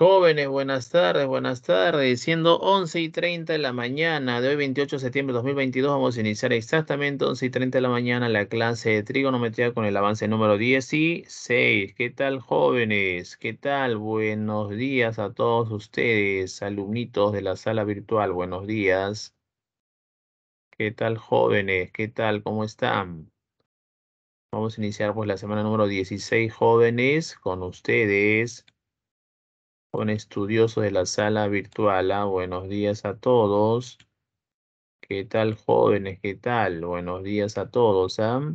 Jóvenes, buenas tardes, buenas tardes. Siendo 11 y 30 de la mañana de hoy, 28 de septiembre de 2022, vamos a iniciar exactamente 11 y 30 de la mañana la clase de trigonometría con el avance número 16. ¿Qué tal, jóvenes? ¿Qué tal? Buenos días a todos ustedes, alumnitos de la sala virtual. Buenos días. ¿Qué tal, jóvenes? ¿Qué tal? ¿Cómo están? Vamos a iniciar pues la semana número 16, jóvenes, con ustedes con estudiosos de la sala virtual. Ah, buenos días a todos. ¿Qué tal, jóvenes? ¿Qué tal? Buenos días a todos. ¿ah?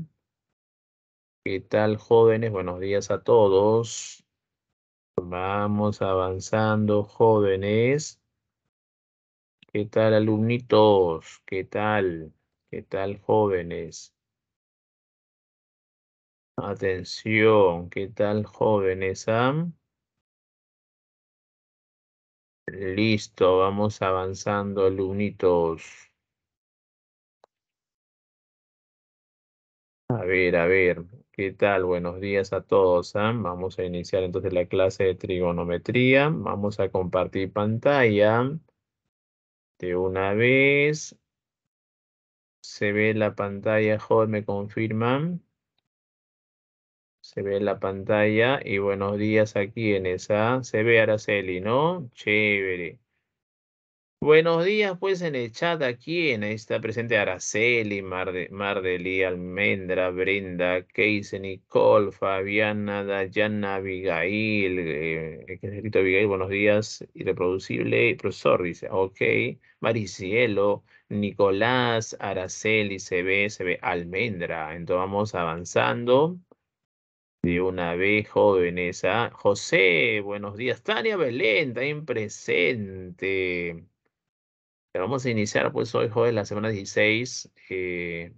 ¿Qué tal, jóvenes? Buenos días a todos. Vamos avanzando, jóvenes. ¿Qué tal, alumnitos? ¿Qué tal? ¿Qué tal, jóvenes? Atención, ¿qué tal, jóvenes? ¿ah? Listo, vamos avanzando, lunitos. A ver, a ver, ¿qué tal? Buenos días a todos. ¿ah? Vamos a iniciar entonces la clase de trigonometría. Vamos a compartir pantalla. De una vez. ¿Se ve la pantalla, ¿Me confirman? se ve en la pantalla y buenos días a quienes, esa... Se ve Araceli, ¿no? Chévere. Buenos días, pues, en el chat aquí... quién. Ahí está presente Araceli, mardelí Mardeli, Almendra, Brenda, Casey, Nicole, Fabiana, Dayana, Abigail. Eh, escrito Abigail, buenos días. Irreproducible, profesor, dice. Ok. Maricielo, Nicolás, Araceli, se ve, se ve Almendra. Entonces vamos avanzando. De una vez, jóvenes. a ¿ah? José, buenos días. Tania Belén, también presente. vamos a iniciar, pues hoy, jóvenes, la semana 16. Eh,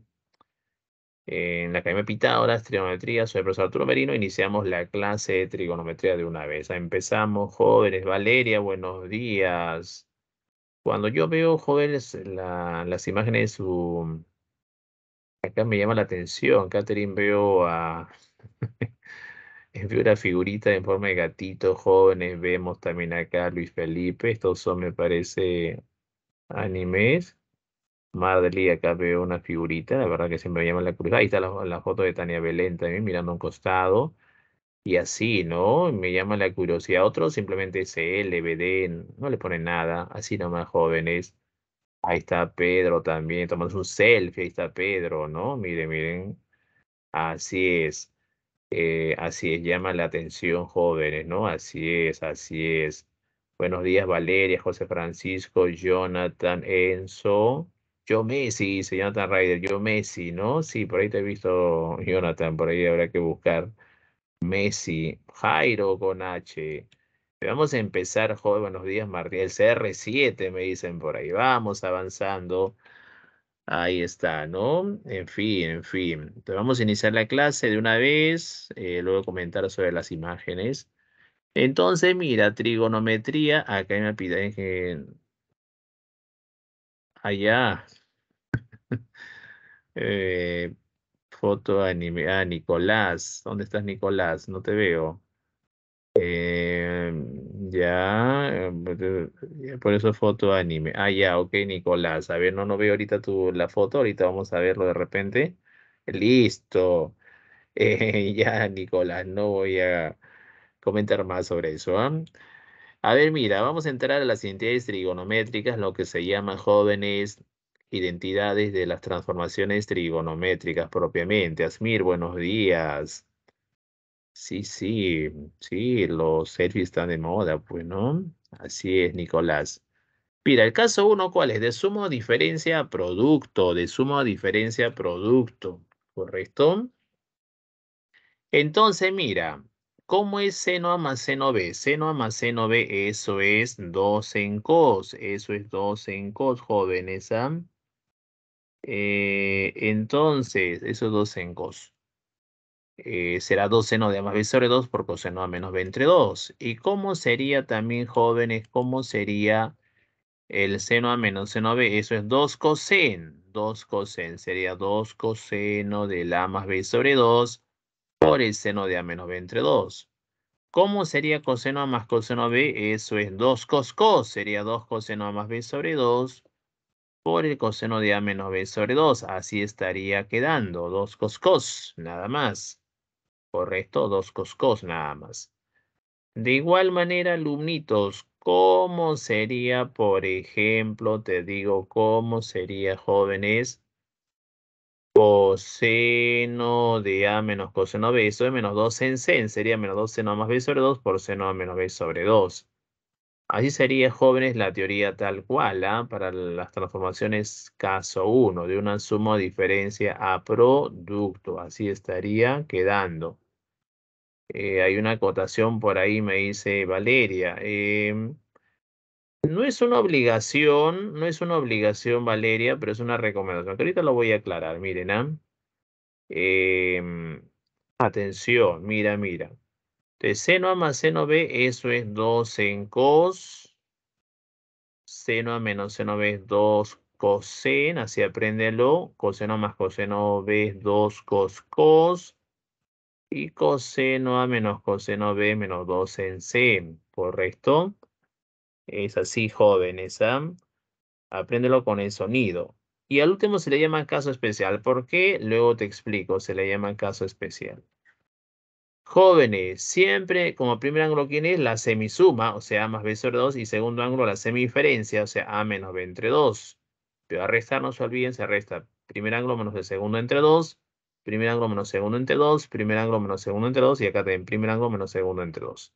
en la Academia Pitágoras, Trigonometría, soy el profesor Arturo Merino. Iniciamos la clase de trigonometría de una vez. Empezamos, jóvenes. Valeria, buenos días. Cuando yo veo, jóvenes, las imágenes de su. Acá me llama la atención. Catherine, veo a vi una figurita en forma de gatito jóvenes. Vemos también acá Luis Felipe. Estos son, me parece, animes. Marley, acá veo una figurita. La verdad que se me llama la curiosidad. Ahí está la, foto de Tania Belén también mirando a un costado. Y así, ¿no? Me llama la curiosidad. Otros simplemente L BD, no le ponen nada. Así nomás jóvenes. Ahí está Pedro también, tomando un selfie. Ahí está Pedro, ¿no? Miren, miren. Así es. Eh, así es, llama la atención jóvenes, ¿no? Así es, así es. Buenos días, Valeria, José Francisco, Jonathan, Enzo. Yo Messi, Jonathan Ryder, yo Messi, ¿no? Sí, por ahí te he visto, Jonathan, por ahí habrá que buscar. Messi, Jairo con H. Vamos a empezar, joven, buenos días, Martí El CR7, me dicen por ahí. Vamos avanzando. Ahí está, ¿no? En fin, en fin. Entonces vamos a iniciar la clase de una vez, eh, luego comentar sobre las imágenes. Entonces, mira, trigonometría, acá me piden que... Allá. Eh, foto anime. Ah, Nicolás. ¿Dónde estás, Nicolás? No te veo. Eh, eh, pues, eh, ya, por eso foto anime. Ah, ya, ok, Nicolás. A ver, no, no veo ahorita tu, la foto, ahorita vamos a verlo de repente. Listo. Eh, ya, Nicolás, no voy a comentar más sobre eso. ¿ah? A ver, mira, vamos a entrar a las identidades trigonométricas, lo que se llama jóvenes identidades de las transformaciones trigonométricas propiamente. Asmir, buenos días. Sí, sí, sí, los selfies están de moda, pues, ¿no? Así es, Nicolás. Mira, el caso uno, ¿cuál es? De sumo diferencia producto, de sumo diferencia producto, ¿correcto? Entonces, mira, ¿cómo es seno A más seno B? Seno A más seno B, eso es 2 en cos, eso es 2 en cos, jóvenes, ¿ah? eh, entonces, eso es 2 en cos. Eh, será 2 seno de a más b sobre 2 por coseno a menos b entre 2. ¿Y cómo sería también, jóvenes, cómo sería el seno a menos seno b? Eso es 2 cosen. 2 cosen sería 2 coseno de a más b sobre 2 por el seno de a menos b entre 2. ¿Cómo sería coseno a más coseno b? Eso es 2 cos cos. Sería 2 coseno a más b sobre 2 por el coseno de a menos b sobre 2. Así estaría quedando. 2 cos cos, nada más. Correcto, dos coscos nada más. De igual manera, alumnitos, ¿cómo sería, por ejemplo, te digo, cómo sería, jóvenes, coseno de A menos coseno B sobre menos 2 en sen sería menos 2 seno más B sobre 2 por seno A menos B sobre 2. Así sería, jóvenes, la teoría tal cual ¿ah? para las transformaciones caso 1 de una suma de diferencia a producto. Así estaría quedando. Eh, hay una acotación por ahí, me dice Valeria. Em, no es una obligación, no es una obligación, Valeria, pero es una recomendación. ahorita lo voy a aclarar, miren, ¿ah? em, atención, mira, mira. Entonces, seno A más seno B, eso es 2 en cos. Seno A menos seno B es 2 cosen, así apréndelo. Coseno más coseno B es 2 cos cos y coseno A menos coseno B menos 2 en C, ¿correcto? Es así, jóvenes, ¿ah? Apréndelo con el sonido. Y al último se le llama caso especial. ¿Por qué? Luego te explico, se le llama caso especial. Jóvenes, siempre como primer ángulo, ¿quién es? La semisuma, o sea, A más B sobre 2. Y segundo ángulo, la semiferencia o sea, A menos B entre 2. Pero a restar no se olviden, se resta primer ángulo menos el segundo entre 2 primer ángulo menos segundo entre 2, primer ángulo menos segundo entre 2, y acá en primer ángulo menos segundo entre 2.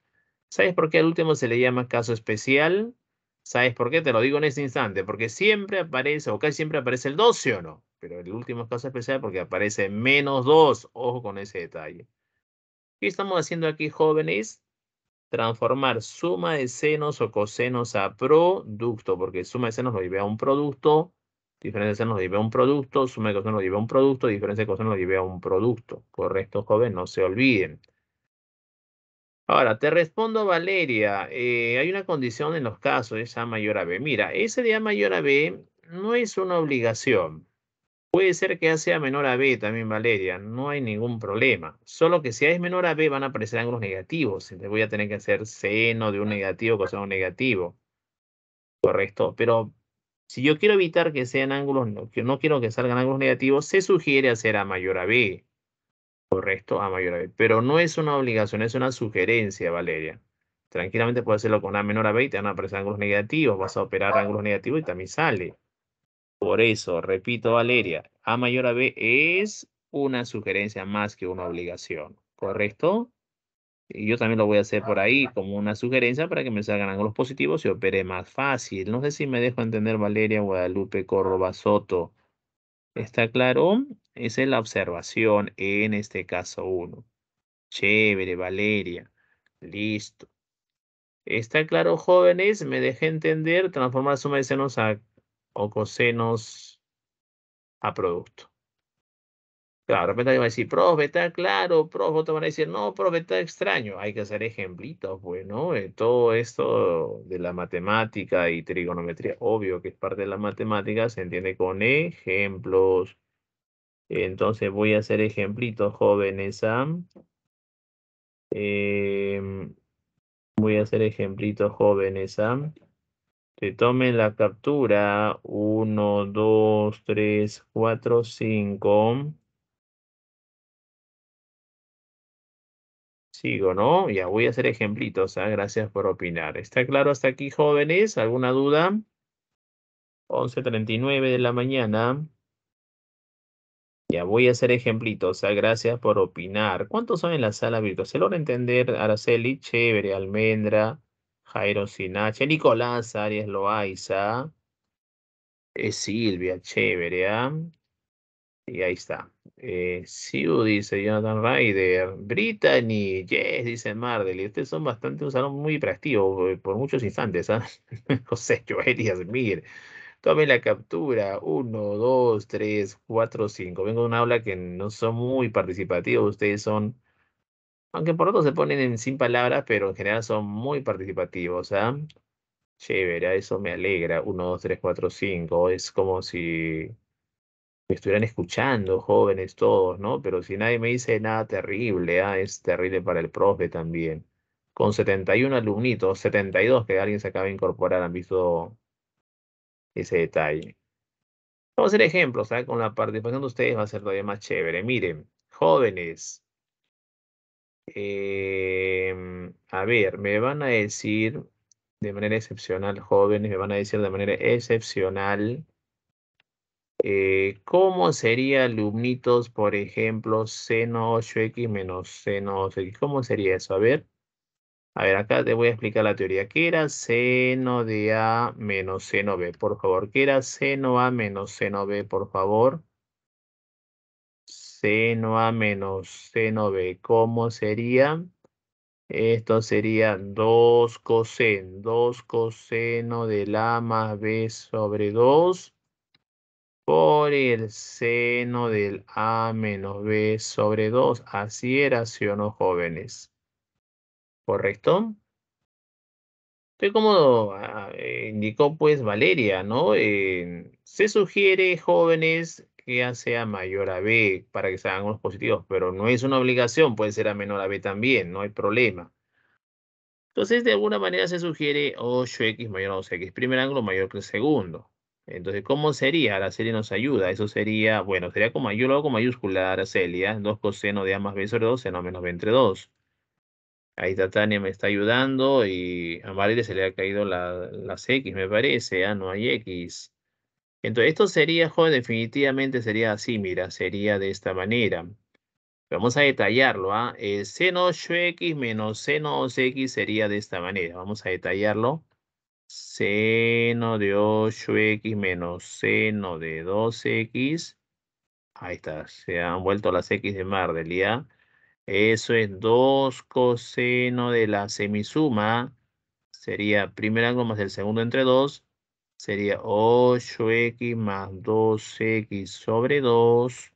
¿Sabes por qué al último se le llama caso especial? ¿Sabes por qué? Te lo digo en este instante, porque siempre aparece, o casi siempre aparece el 2, ¿sí o no? Pero el último es caso especial porque aparece menos 2, ojo con ese detalle. ¿Qué estamos haciendo aquí, jóvenes? Transformar suma de senos o cosenos a producto, porque suma de senos lo lleva a un producto, Diferencia nos lleva a un producto, suma de coseno nos lleva a un producto, diferencia de coseno nos lleva a un producto. Correcto, joven, no se olviden. Ahora, te respondo, Valeria. Eh, hay una condición en los casos, es A mayor a B. Mira, ese de A mayor a B no es una obligación. Puede ser que A sea menor a B también, Valeria. No hay ningún problema. Solo que si A es menor a B van a aparecer ángulos negativos. Entonces voy a tener que hacer seno de un negativo, coseno negativo. Correcto. Pero si yo quiero evitar que sean ángulos, no, quiero que salgan ángulos negativos, se sugiere hacer A mayor a B. Correcto, A mayor a B. Pero no es una obligación, es una sugerencia, Valeria. Tranquilamente puedes hacerlo con A menor a B y te van a aparecer ángulos negativos. Vas a operar ángulos negativos y también sale. Por eso, repito, Valeria, A mayor a B es una sugerencia más que una obligación. ¿Correcto? yo también lo voy a hacer por ah, ahí como una sugerencia para que me salgan ángulos positivos y opere más fácil. No sé si me dejo entender Valeria Guadalupe Córdoba Soto. ¿Está claro? Esa es la observación en este caso 1. Chévere, Valeria. Listo. ¿Está claro, jóvenes? Me dejé entender transformar suma de senos a, o cosenos a producto. Claro, de repente alguien va a decir, profe, está claro, profe, te van a decir, no, profe, está extraño. Hay que hacer ejemplitos, bueno, pues, eh, todo esto de la matemática y trigonometría, obvio que es parte de la matemática, se entiende con ejemplos. Entonces voy a hacer ejemplitos, jóvenes. ¿ah? Em, voy a hacer ejemplitos, jóvenes. am, ¿ah? Te tomen la captura. 1, 2, 3, 4, 5. Sigo, ¿no? Ya voy a hacer ejemplitos. ¿ah? Gracias por opinar. ¿Está claro hasta aquí, jóvenes? ¿Alguna duda? 11.39 de la mañana. Ya voy a hacer ejemplitos. ¿ah? Gracias por opinar. ¿Cuántos son en la sala virtual? Se logra entender, Araceli, chévere, Almendra, Jairo Sinache, Nicolás, Arias Loaiza, eh, Silvia, chévere, ¿ah? Y ahí está. Eh, Siu dice Jonathan Ryder. Brittany, yes, dice Mardel. Y ustedes son bastante un salón muy práctico. Eh, por muchos instantes. ¿eh? José yo, y Asmir. Tome la captura. Uno, dos, tres, cuatro, cinco. Vengo de una aula que no son muy participativos. Ustedes son, aunque por otro se ponen en sin palabras, pero en general son muy participativos. ¿ah? ¿eh? Chévere, eso me alegra. Uno, dos, tres, cuatro, cinco. Es como si me estuvieran escuchando, jóvenes todos, ¿no? Pero si nadie me dice nada terrible, ¿ah? es terrible para el profe también. Con 71 alumnitos, 72 que alguien se acaba de incorporar, han visto ese detalle. Vamos a hacer ejemplos, sea ¿ah? con la participación de ustedes va a ser todavía más chévere. Miren, jóvenes, em, a ver, me van a decir de manera excepcional, jóvenes, me van a decir de manera excepcional eh, ¿Cómo sería alumnitos, por ejemplo, seno 8x menos seno 2x? ¿Cómo sería eso? A ver. A ver, acá te voy a explicar la teoría. ¿Qué era seno de A menos seno B? Por favor, ¿qué era seno A menos seno B? Por favor. Seno A menos seno B. ¿Cómo sería? Esto sería 2 coseno. 2 coseno de la más B sobre 2 por el seno del A menos B sobre 2. Así era, ¿sí o no, jóvenes? ¿Correcto? Entonces, como ah, eh, indicó pues Valeria, ¿no? se sugiere, jóvenes, que A sea mayor a B para que sean los positivos, pero no es una obligación, puede ser a menor a B también, no hay problema. Entonces, de alguna manera se sugiere 8x mayor a 2x, primer ángulo mayor que el segundo. Entonces, ¿cómo sería? Araceli nos ayuda. Eso sería, bueno, sería como, yo lo hago con mayúscula, Araceli, ¿eh? 2 coseno de A más B sobre 2, seno menos B entre 2. Ahí Tatania me está ayudando y a Valeria se le ha caído las X, me parece, Ah, no hay X. Entonces, esto sería, joven, definitivamente sería así, mira, sería de esta manera. Vamos a detallarlo, ¿ah? Eh, seno x menos seno x sería de esta manera. Vamos a detallarlo seno de 8x menos seno de 2x. Ahí está, se han vuelto las x de mar del Eso es 2 coseno de la semisuma. Sería primer ángulo más el segundo entre 2. Sería 8x más 2x sobre 2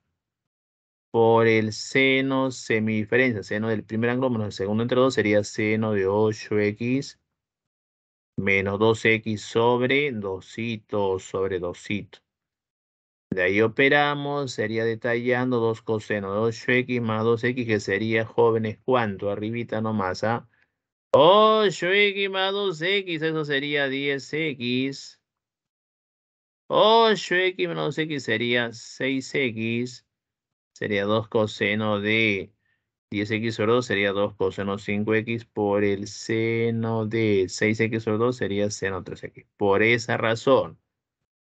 por el seno semidiferencia. Seno del primer ángulo menos el segundo entre 2 sería seno de 8x menos 2x sobre 2 sobre 2. De ahí operamos, sería detallando 2 coseno de 8x más 2x, que sería jóvenes cuánto, arribita nomás, ¿ah? 8x más 2x, eso sería 10x. 8x menos 2x sería 6x. Sería 2 coseno de 10x sobre 2 sería 2 coseno 5x por el seno de 6x sobre 2 sería seno 3x. Por esa razón,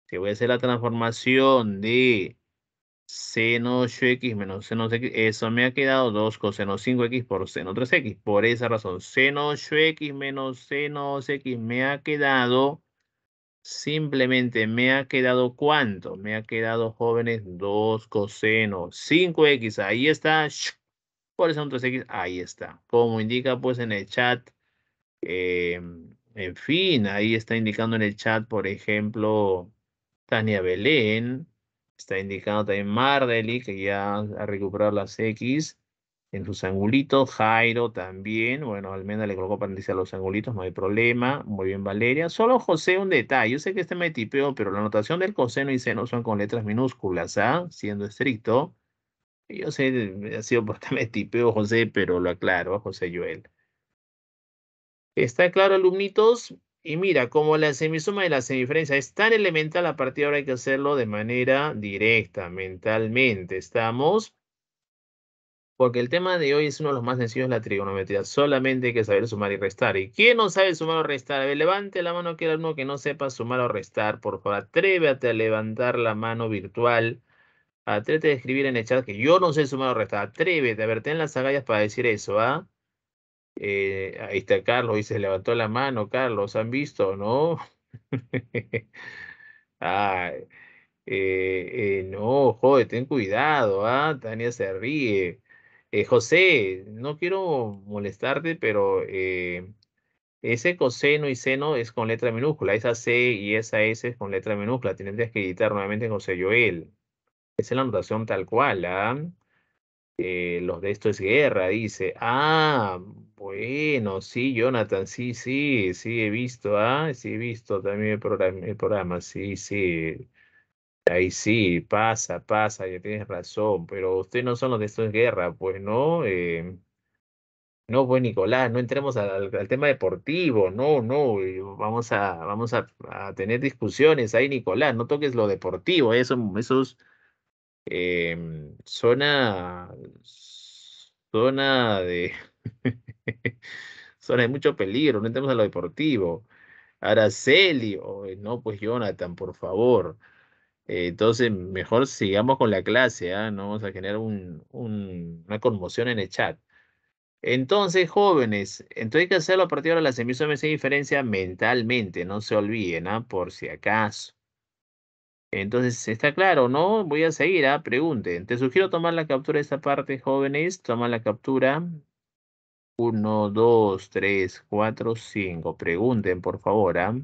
si voy a hacer la transformación de seno 8x menos seno 6x, eso me ha quedado 2 coseno 5x por seno 3x. Por esa razón, seno 8x menos seno 2x me ha quedado, simplemente me ha quedado ¿cuánto? Me ha quedado, jóvenes, 2 coseno 5x. Ahí está, por son 3 X? Ahí está. Como indica pues en el chat, em, en fin, ahí está indicando en el chat, por ejemplo, Tania Belén, está indicando también Mardeli, que ya ha recuperado las X en sus angulitos, Jairo también, bueno, Almenda le colocó paréntesis a los angulitos, no hay problema, muy bien Valeria, solo José un detalle, yo sé que este me tipeo, pero la notación del coseno y seno son con letras minúsculas, ¿ah? siendo estricto, yo sé, ha sido por tipeo, José, pero lo aclaro José Joel. ¿Está claro, alumnitos? Y mira, como la semisuma y la semiferencia es tan elemental, a partir de ahora hay que hacerlo de manera directa, mentalmente. ¿Estamos? Porque el tema de hoy es uno de los más sencillos, la trigonometría. Solamente hay que saber sumar y restar. ¿Y quién no sabe sumar o restar? A ver, levante la mano que alumno que no sepa sumar o restar. Por favor, atrévete a levantar la mano virtual Atrévete a escribir en el chat que yo no sé sumar o restar. Atrévete, a ver, en las agallas para decir eso, ¿ah? ¿eh? ahí está Carlos, dice, levantó la mano, Carlos, ¿han visto, no? ah, no, joder, ten cuidado, ¿ah? Tania se ríe. Eh, José, no quiero molestarte, pero ese coseno y seno es con letra minúscula, esa C y esa S es con letra minúscula. Tendrías que editar nuevamente José Joel es la anotación tal cual, ¿ah? Eh, los de esto es guerra, dice. Ah, bueno, sí, Jonathan, sí, sí, sí he visto, ah, sí he visto también el programa, sí, sí. Ahí sí, pasa, pasa, ya tienes razón, pero ustedes no son los de esto es guerra, pues no. Eh, no, pues Nicolás, no entremos al, tema deportivo, no, no, eh, vamos a, vamos a, a tener discusiones ahí, Nicolás, no toques lo deportivo, eso, esos Em, zona. Zona de. zona de mucho peligro, no entremos a lo deportivo. Araceli, eh, no, pues Jonathan, por favor. Eh, entonces, mejor sigamos con la clase, ¿ah? no vamos a generar una conmoción en el chat. Entonces, jóvenes, entonces hay que hacerlo a partir de ahora las emisiones de diferencia mentalmente, no se olviden, ¿ah? por si acaso. Entonces, está claro, ¿no? Voy a seguir, ¿ah? Pregunten. Te sugiero tomar la captura de esta parte, jóvenes. Toma la captura. Uno, dos, tres, cuatro, cinco. Pregunten, por favor, ah.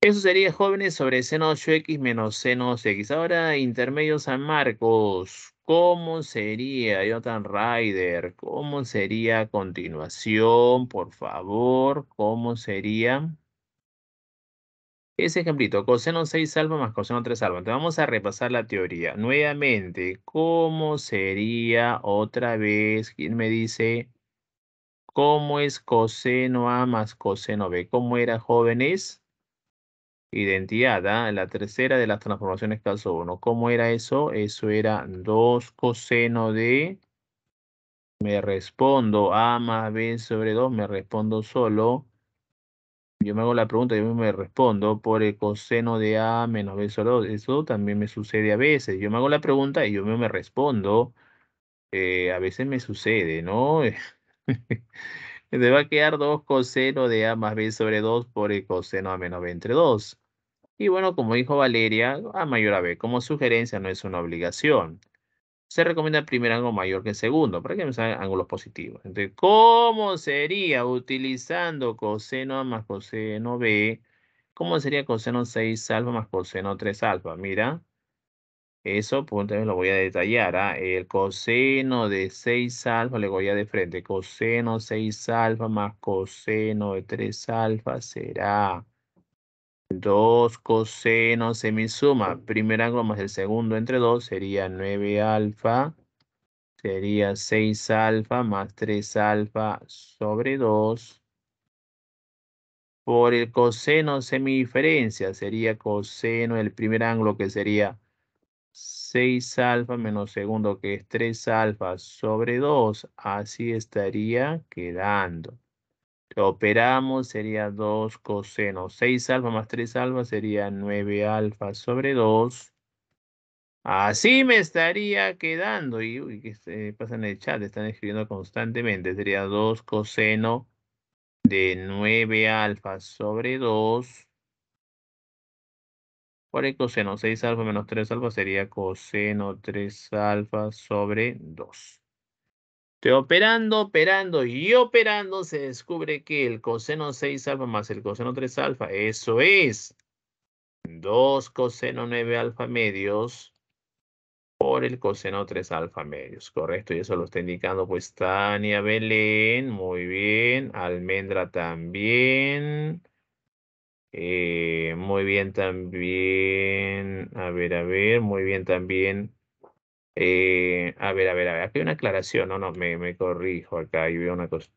Eso sería, jóvenes, sobre seno 8x menos seno x Ahora, intermedios San Marcos. ¿Cómo sería, Jonathan Ryder? ¿Cómo sería continuación, por favor? ¿Cómo sería? Ese ejemplito, coseno 6 salva más coseno 3 salva. Entonces vamos a repasar la teoría. Nuevamente, ¿cómo sería otra vez? ¿Quién me dice? ¿Cómo es coseno A más coseno B? ¿Cómo era, jóvenes? Identidad, ¿ah? la tercera de las transformaciones caso 1. ¿Cómo era eso? Eso era 2 coseno de... Me respondo A más B sobre 2, me respondo solo yo me hago la pregunta, y yo me respondo, por el coseno de A menos B sobre 2, eso también me sucede a veces. Yo me hago la pregunta y yo me respondo, eh, a veces me sucede, ¿no? Te va a quedar 2 coseno de A más B sobre 2 por el coseno A menos B entre 2. Y bueno, como dijo Valeria, A mayor a B, como sugerencia no es una obligación se recomienda el primer ángulo mayor que el segundo, para que me sean ángulos positivos. Entonces, ¿cómo sería utilizando coseno A más coseno B? ¿Cómo sería coseno 6 alfa más coseno 3 alfa? Mira, eso pues, lo voy a detallar. ¿ah? El coseno de 6 alfa, le voy a de frente. Coseno 6 alfa más coseno de 3 alfa será 2 coseno semisuma, primer ángulo más el segundo entre 2 sería 9 alfa, sería 6 alfa más 3 alfa sobre 2. Por el coseno semidiferencia sería coseno del primer ángulo que sería 6 alfa menos segundo que es 3 alfa sobre 2. Así estaría quedando operamos sería 2 coseno. 6 alfa más 3 alfa sería 9 alfa sobre 2. Así me estaría quedando. Y uy, ¿qué pasa en el chat, están escribiendo constantemente. Sería 2 coseno de 9 alfa sobre 2. Por el coseno 6 alfa menos 3 alfa sería coseno 3 alfa sobre 2 operando, operando y operando se descubre que el coseno 6 alfa más el coseno 3 alfa, eso es 2 coseno 9 alfa medios por el coseno 3 alfa medios, correcto, y eso lo está indicando pues Tania Belén, muy bien, Almendra también, eh, muy bien también, a ver, a ver, muy bien también, eh, a ver, a ver, a ver, aquí hay una aclaración, no, no, me, me corrijo acá, y veo una cosa.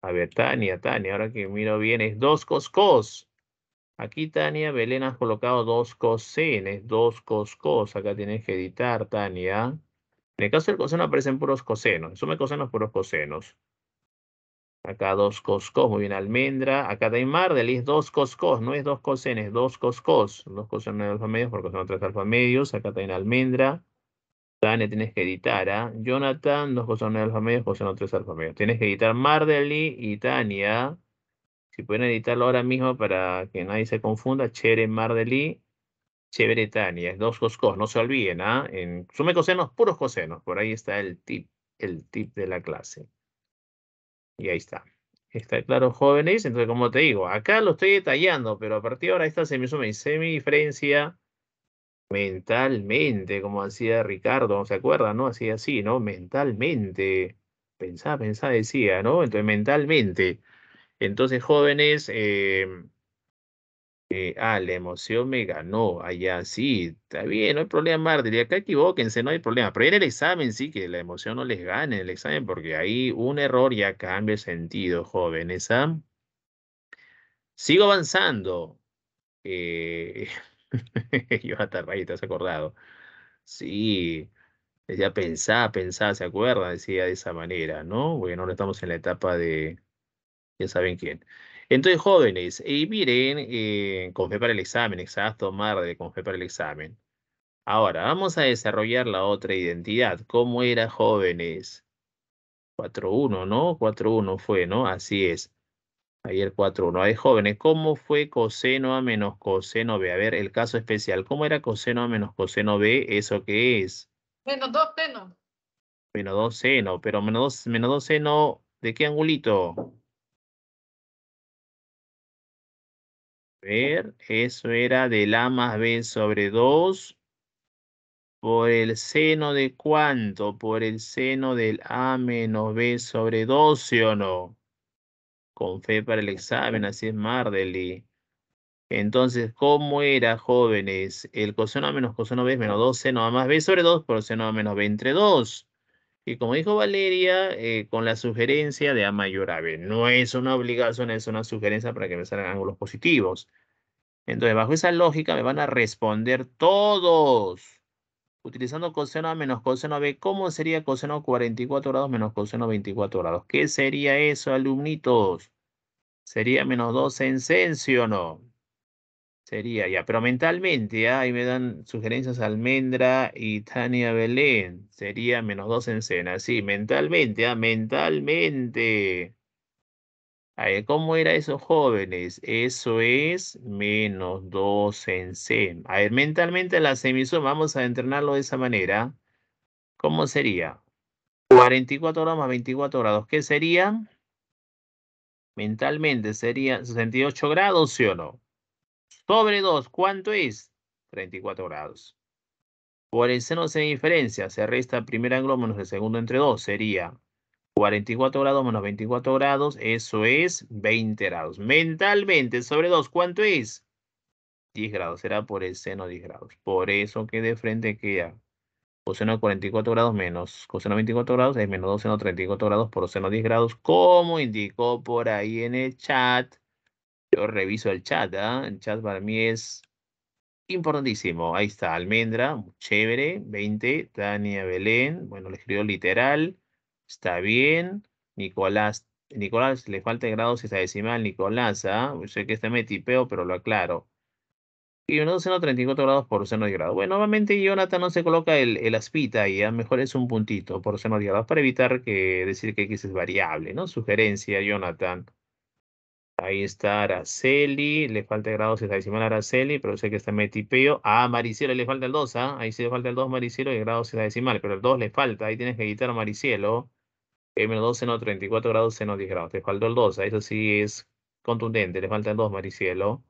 A ver, Tania, Tania, ahora que miro bien, es dos coscos. Aquí, Tania, Belén, has colocado dos cosenes, dos coscos. Acá tienes que editar, Tania. En el caso del coseno aparecen puros cosenos. Sume cosenos, puros cosenos. Acá dos coscos, muy bien, almendra. Acá de Mardel es dos coscos, no es dos cosenes, dos coscos. Dos cosenos de alfa medios porque son tres alfa medios. Acá está en almendra. Dani, tienes que editar, ¿ah? Jonathan, dos cosenos, alfa medios, cosas cosenos tres medios. Tienes que editar Mardeli y Tania. Si pueden editarlo ahora mismo para que nadie se confunda, Chere Mardeli, Chévere Tania, dos coscos, no se olviden, ¿ah? En sume cosenos, puros cosenos, por ahí está el tip, el tip de la clase. Y ahí está. Está claro, jóvenes. Entonces, como te digo, acá lo estoy detallando, pero a partir de ahora esta semi-suma y semi-diferencia mentalmente, como hacía Ricardo, ¿se acuerdan? ¿No? Hacía así, ¿no? Mentalmente. Pensaba, pensá, decía, ¿no? Entonces, mentalmente. Entonces, jóvenes, eh, eh, ah, la emoción me ganó, allá sí, está bien, no hay problema, Marte, acá equivóquense, no hay problema, pero en el examen sí que la emoción no les gane el examen, porque ahí un error ya cambia el sentido, jóvenes, ¿ah? Sigo avanzando. Eh, hasta Ray, te has acordado. Sí, ya pensá, pensá, ¿se acuerda? Decía de esa manera, ¿no? Bueno, no estamos en la etapa de ya saben quién. Entonces, jóvenes, y miren, eh, para el examen, exacto, madre, de, fe para el examen. Ahora, vamos a desarrollar la otra identidad. ¿Cómo era jóvenes? 4-1, ¿no? 4-1 fue, ¿no? Así es. Ahí el 1. Ahí jóvenes, ¿cómo fue coseno A menos coseno B? A ver, el caso especial. ¿Cómo era coseno A menos coseno B? ¿Eso qué es? Menos 2 seno. Menos 2 seno, pero menos 2 seno, ¿de qué angulito? A ver, eso era del A más B sobre 2 por el seno de cuánto? Por el seno del A menos B sobre 2, ¿sí o no? con fe para el examen, así es Mardeli. Entonces, ¿cómo era, jóvenes? El coseno a menos coseno B es menos 2, seno a más B sobre 2 por seno a menos B entre 2. Y como dijo Valeria, eh, con la sugerencia de A mayor a B. No es una obligación, es una sugerencia para que me salgan ángulos positivos. Entonces, bajo esa lógica me van a responder todos utilizando coseno A menos coseno B, ¿cómo sería coseno 44 grados menos coseno 24 grados? ¿Qué sería eso, alumnitos? ¿Sería menos 2 en Celsius o no? Sería ya, pero mentalmente, ¿ah? ahí me dan sugerencias Almendra y Tania Belén. Sería menos 2 en cena, sí, mentalmente, ah, mentalmente. A ver, ¿cómo era eso, jóvenes? Eso es menos 2 en C. A ver, mentalmente la semisoma, vamos a entrenarlo de esa manera. ¿Cómo sería? 44 grados más 24 grados. ¿Qué sería? Mentalmente sería 68 grados, ¿sí o no? Sobre 2, ¿cuánto es? 34 grados. Por el seno se diferencia, se resta el primer ángulo menos el segundo entre 2, sería 44 grados menos 24 grados, eso es 20 grados. Mentalmente, sobre 2, ¿cuánto es? 10 grados, será por el seno 10 grados. Por eso que de frente queda coseno 44 grados menos coseno 24 grados es menos 2 seno 34 grados por seno 10 grados, como indicó por ahí en el chat. Yo reviso el chat, ¿ah? El chat para mí es importantísimo. Ahí está, Almendra, chévere, 20. Tania Belén, bueno, le escribió literal. Está bien. Nicolás. Nicolás, le falta grado sexadecimal, decimal, Nicolás. ¿ah? sé que está metipeo, pero lo aclaro. Y un seno 34 grados por seno de grado. Bueno, normalmente Jonathan no se coloca el, aspita y a ¿ah? mejor es un puntito por seno de grado para evitar que decir que X es variable, ¿no? Sugerencia, Jonathan. Ahí está Araceli, le falta grado esta decimal a Araceli, pero sé que está metipeo. Ah, Maricielo le falta el 2, ¿ah? Ahí sí le falta el 2 Maricielo y grado sexadecimal, decimal, pero el 2 le falta, ahí tienes que quitar Maricielo. Eh, m 2 seno 34 grados seno 10 grados. Te faltó el 2, eso sí es contundente, le faltan 2, Maricielo.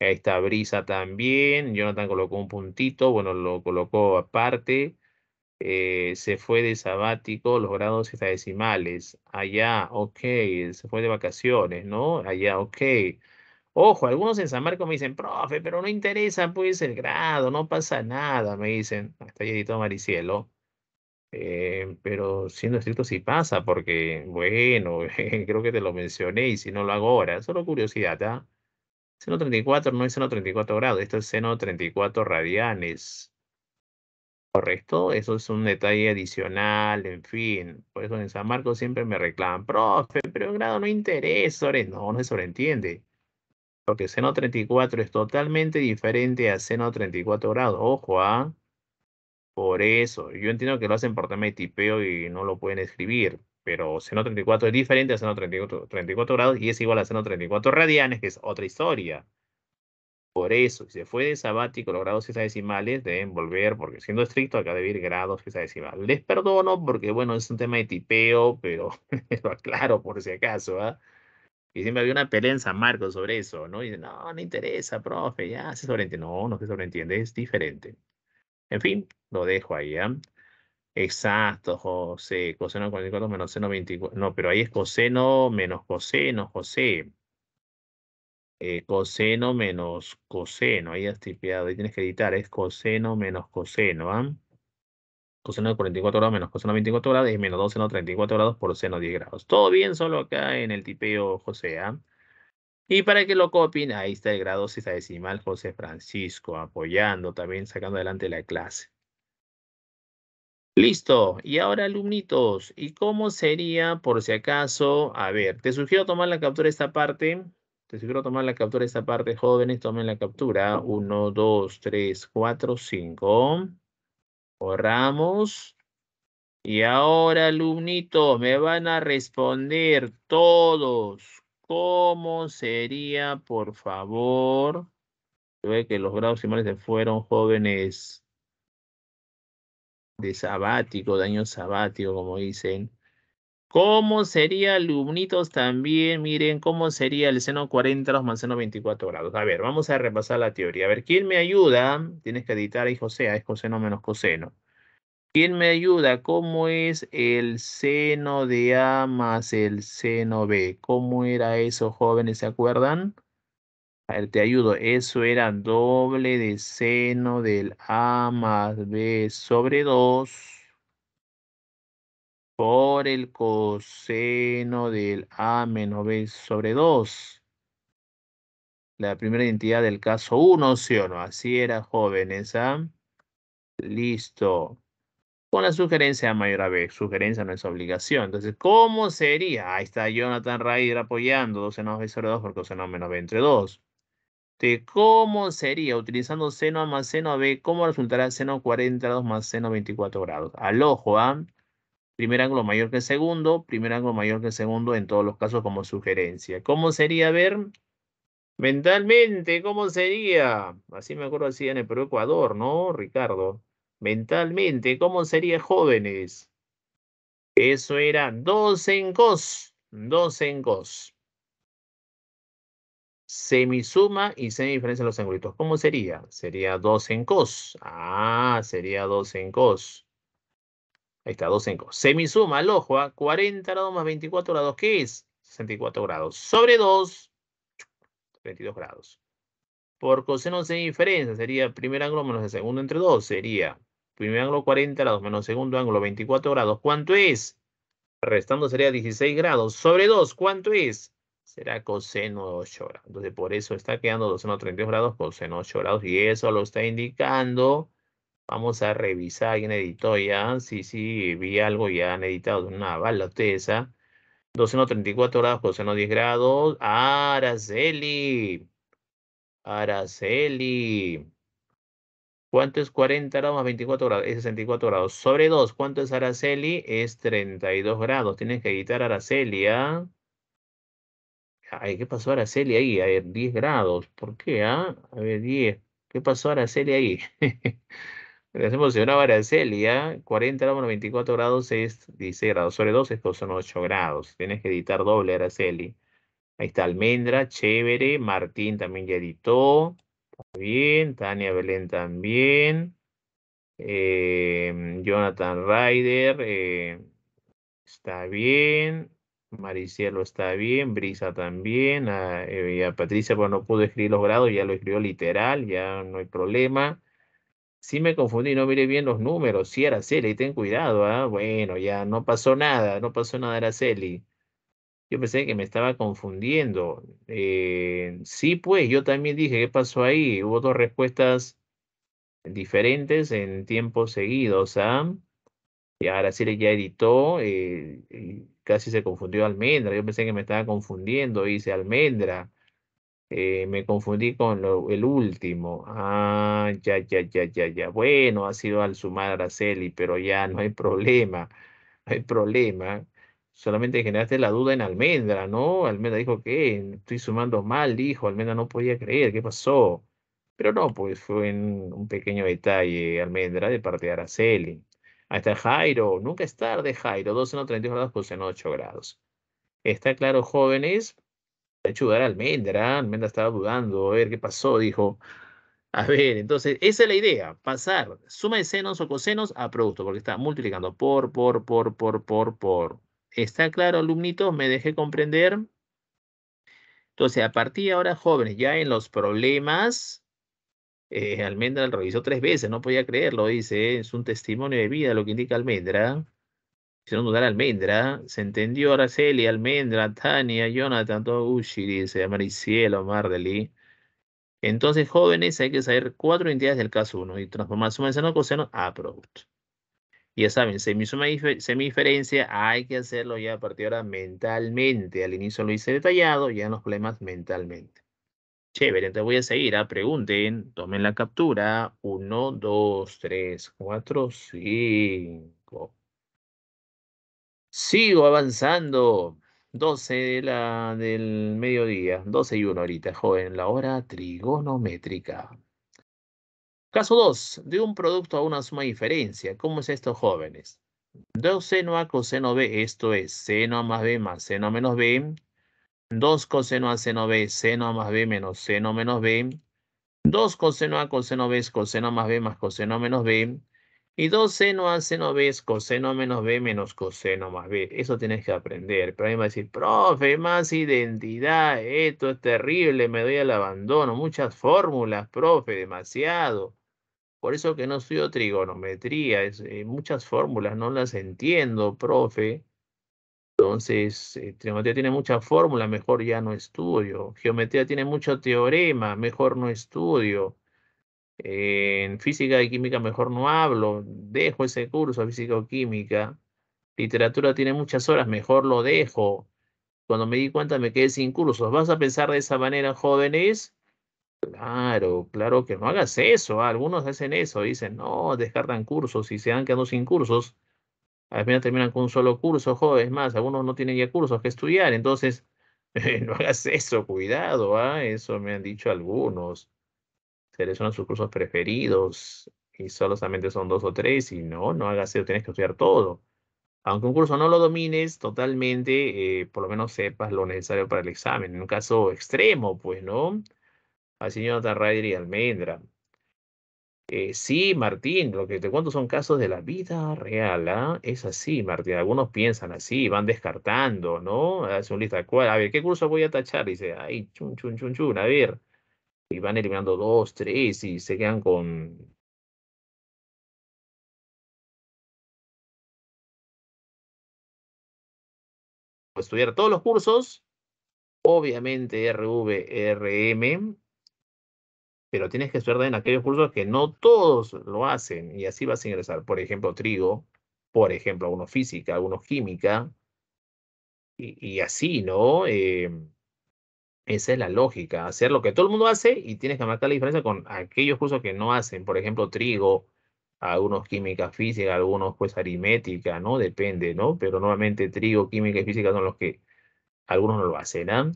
Esta Brisa también. Jonathan colocó un puntito, bueno, lo colocó aparte. Eh, se fue de sabático, los grados decimales. Allá, ok. Se fue de vacaciones, ¿no? Allá, ok. Ojo, algunos en San Marcos me dicen, profe, pero no interesa, pues el grado, no pasa nada, me dicen. Está llenito, Maricielo. Eh, pero siendo estricto sí pasa, porque, bueno, creo que te lo mencioné y si no lo hago ahora, solo curiosidad, ¿ah? Seno 34 no es seno 34 grados, esto es seno 34 radianes. Correcto, eso es un detalle adicional, en fin. Por eso en San Marcos siempre me reclaman, profe, pero el grado no interesa, no, no se sobreentiende. Porque seno 34 es totalmente diferente a seno 34 grados, ojo, ¿ah? Por eso, yo entiendo que lo hacen por tema de tipeo y no lo pueden escribir, pero seno 34 es diferente a seno 34, grados y es igual a seno 34 radianes, que es otra historia. Por eso, si se fue de sabático, los grados hexadecimales deben volver, porque siendo estricto, acá debe ir grados hexadecimales. Les perdono porque, bueno, es un tema de tipeo, pero lo aclaro por si acaso, ¿ah? Y siempre había una pelea en Marcos sobre eso, ¿no? Y dice, no, no interesa, profe, ya se sobreentiende. No, no se sobreentiende, es diferente. En fin, lo dejo ahí. ¿eh? Exacto, José. Coseno 44 menos seno 24. No, pero ahí es coseno menos coseno, José. Eh, coseno menos coseno. Ahí has tipeado. Ahí tienes que editar. Es coseno menos coseno. ¿ah? Coseno de 44 grados menos coseno de 24 grados es menos 2 seno 34 grados por seno 10 grados. Todo bien solo acá en el tipeo, José. ¿ah? Y para que lo copien, ahí está el grado decimal José Francisco, apoyando también, sacando adelante la clase. Listo. Y ahora, alumnitos, ¿y cómo sería, por si acaso? A ver, te sugiero tomar la captura de esta parte. Te sugiero tomar la captura de esta parte, jóvenes. Tomen la captura. Uno, dos, tres, cuatro, cinco. Borramos. Y ahora, alumnitos, me van a responder todos ¿Cómo sería, por favor? Ve que los grados se fueron jóvenes de sabático, de año sabático, como dicen. ¿Cómo sería, alumnitos, también? Miren, ¿cómo sería el seno 40 más seno 24 grados? A ver, vamos a repasar la teoría. A ver, ¿quién me ayuda? Tienes que editar ahí José, es coseno menos coseno. ¿Quién me ayuda? ¿Cómo es el seno de A más el seno B? ¿Cómo era eso, jóvenes? ¿Se acuerdan? A ver, te ayudo. Eso era doble de seno del A más B sobre 2 por el coseno del A menos B sobre 2. La primera identidad del caso 1, ¿sí o no? Así era, jóvenes. ¿ah? Listo con la sugerencia de mayor a B. Sugerencia no es obligación. Entonces, ¿cómo sería? Ahí está Jonathan Ryder apoyando 2 seno a B sobre 2 porque 2 menos B entre 2. ¿cómo sería? Utilizando seno a más seno a B, ¿cómo resultará seno 42 más seno 24 grados? Al ojo, ¿ah? Primer ángulo mayor que segundo, primer ángulo mayor que segundo en todos los casos como sugerencia. ¿Cómo sería? ver, mentalmente, ¿cómo sería? Así me acuerdo así en el Perú Ecuador, ¿no, Ricardo? mentalmente, ¿cómo sería jóvenes? Eso era 2 en cos, 2 en cos. Semisuma y semidiferencia de los angulitos, ¿Cómo sería? Sería 2 en cos. Ah, sería 2 en cos. Ahí está, 2 en cos. Semisuma al ojo, 40 ¿ah? grados más 24 grados, ¿qué es? 64 grados. Sobre 2, 22 grados. Por coseno sin diferencia, sería primer ángulo menos el segundo entre 2, sería primer ángulo 40 grados menos segundo ángulo 24 grados. ¿Cuánto es? Restando sería 16 grados. Sobre 2, ¿cuánto es? Será coseno de 8 grados. Entonces, por eso está quedando 2, 32 grados, coseno 8 grados. Y eso lo está indicando. Vamos a revisar. en editó ya? Sí, sí, vi algo ya han editado. Una bala tesa. 234 grados, coseno 10 grados. Araceli. Araceli. ¿Cuánto es 40 grados más 24 grados? Es 64 grados. Sobre 2, ¿cuánto es Araceli? Es 32 grados. Tienes que editar Araceli, ¿ah? Ay, ¿qué pasó Araceli ahí? A ver, 10 grados. ¿Por qué, ah? A ver, 10. ¿Qué pasó Araceli ahí? Le hacemos emocionado Araceli, 40 ¿ah? grados más 24 grados es 16 grados. Sobre 2 es que son 8 grados. Tienes que editar doble Araceli. Ahí está Almendra, chévere. Martín también ya editó bien. Tania Belén también. Em, Jonathan Ryder em, está bien. Maricielo está bien, Brisa también, eh, a, Patricia bueno, no pudo escribir los grados, ya lo escribió literal, ya no hay problema. Sí me confundí, no miré bien los números, sí era Celi, ten cuidado, ¿ah? bueno, ya no pasó nada, no pasó nada, era Celi. Yo pensé que me estaba confundiendo. Eh, sí, pues yo también dije, ¿qué pasó ahí? Hubo dos respuestas diferentes en tiempos seguidos. Sam. ¿ah? Y ahora sí le ya editó, eh, casi se confundió Almendra. Yo pensé que me estaba confundiendo, hice Almendra. Eh, me confundí con el último. Ah, ya, ya, ya, ya, ya. Bueno, ha sido al sumar Araceli, pero ya no hay problema. No hay problema solamente generaste la duda en Almendra, ¿no? Almendra dijo que estoy sumando mal, dijo, Almendra no podía creer, ¿qué pasó? Pero no, pues fue en un pequeño detalle, Almendra, de parte de Araceli. Ahí está Jairo, nunca es tarde, Jairo, 12 no 32 grados, pues 8 grados. Está claro, jóvenes, de hecho, Almendra, Almendra estaba dudando, a ver qué pasó, dijo. A ver, entonces, esa es la idea, pasar suma de senos o cosenos a producto, porque está multiplicando por, por, por, por, por, por. ¿Está claro, alumnitos? ¿Me dejé comprender? Entonces, a partir de ahora, jóvenes, ya en los problemas, eh, Almendra lo revisó tres veces, no podía creerlo, dice, es un testimonio de vida lo que indica Almendra. Hicieron dudar Almendra, se entendió Araceli, Almendra, Tania, Jonathan, todo Ushi, dice, Maricielo, Omar Entonces, jóvenes, hay que saber cuatro entidades del caso 1 y transformar suma de seno, coseno a producto. Ya saben, se hay que hacerlo ya a partir de ahora mentalmente. Al inicio lo hice detallado, ya en los problemas mentalmente. Chévere, entonces voy a seguir. ¿ah? Pregunten, tomen la captura. Uno, dos, tres, cuatro, cinco. Sigo avanzando. 12 de la, del mediodía, 12 y 1 ahorita, joven, la hora trigonométrica. Caso 2. De un producto a una suma de diferencia. ¿Cómo es esto, jóvenes? 2 seno a coseno b, esto es seno a más b más seno menos b. 2 coseno a seno b, seno a más b menos seno menos b. 2 coseno a coseno b es coseno más b más coseno menos b. Y 2 seno a seno b es coseno menos b menos coseno más b. Eso tienes que aprender. Pero ahí va a decir, profe, más identidad. Esto es terrible, me doy al abandono. Muchas fórmulas, profe, demasiado. Por eso que no estudio trigonometría, es, eh, muchas fórmulas no las entiendo, profe. Entonces, eh, trigonometría tiene muchas fórmulas, mejor ya no estudio. Geometría tiene mucho teorema, mejor no estudio. en física y química mejor no hablo, dejo ese curso, física o química. Literatura tiene muchas horas, mejor lo dejo. Cuando me di cuenta me quedé sin cursos. ¿Vas a pensar de esa manera, jóvenes? Claro, claro que no hagas eso. Ah, algunos hacen eso, dicen, no, descartan cursos y se han quedando sin cursos. Al final terminan con un solo curso, joder, es más, algunos no tienen ya cursos que estudiar. Entonces, eh, no hagas eso, cuidado, ¿ah? eso me han dicho algunos. Seleccionan sus cursos preferidos y solamente son dos o tres y no, no hagas eso, tienes que estudiar todo. Aunque un curso no lo domines totalmente, eh, por lo menos sepas lo necesario para el examen. En un caso extremo, pues, ¿no? al señor y Almendra. Eh, sí, Martín, lo que te cuento son casos de la vida real, ¿ah? Es así, Martín. Algunos piensan así, van descartando, ¿no? Hace un lista cual, a ver, ¿qué curso voy a tachar? Dice, ay, chun, chun, chun, chun, a ver. Y van eliminando dos, tres y se quedan con estudiar todos los cursos, obviamente RV, RM, pero tienes que estudiar en aquellos cursos que no todos lo hacen y así vas a ingresar. Por ejemplo, trigo, por ejemplo, algunos física, algunos química y, y así, ¿no? Em, esa es la lógica, hacer lo que todo el mundo hace y tienes que marcar la diferencia con aquellos cursos que no hacen, por ejemplo, trigo, algunos química física, algunos pues aritmética, ¿no? Depende, ¿no? Pero normalmente trigo, química y física son los que algunos no lo hacen, ¿no? ¿ah?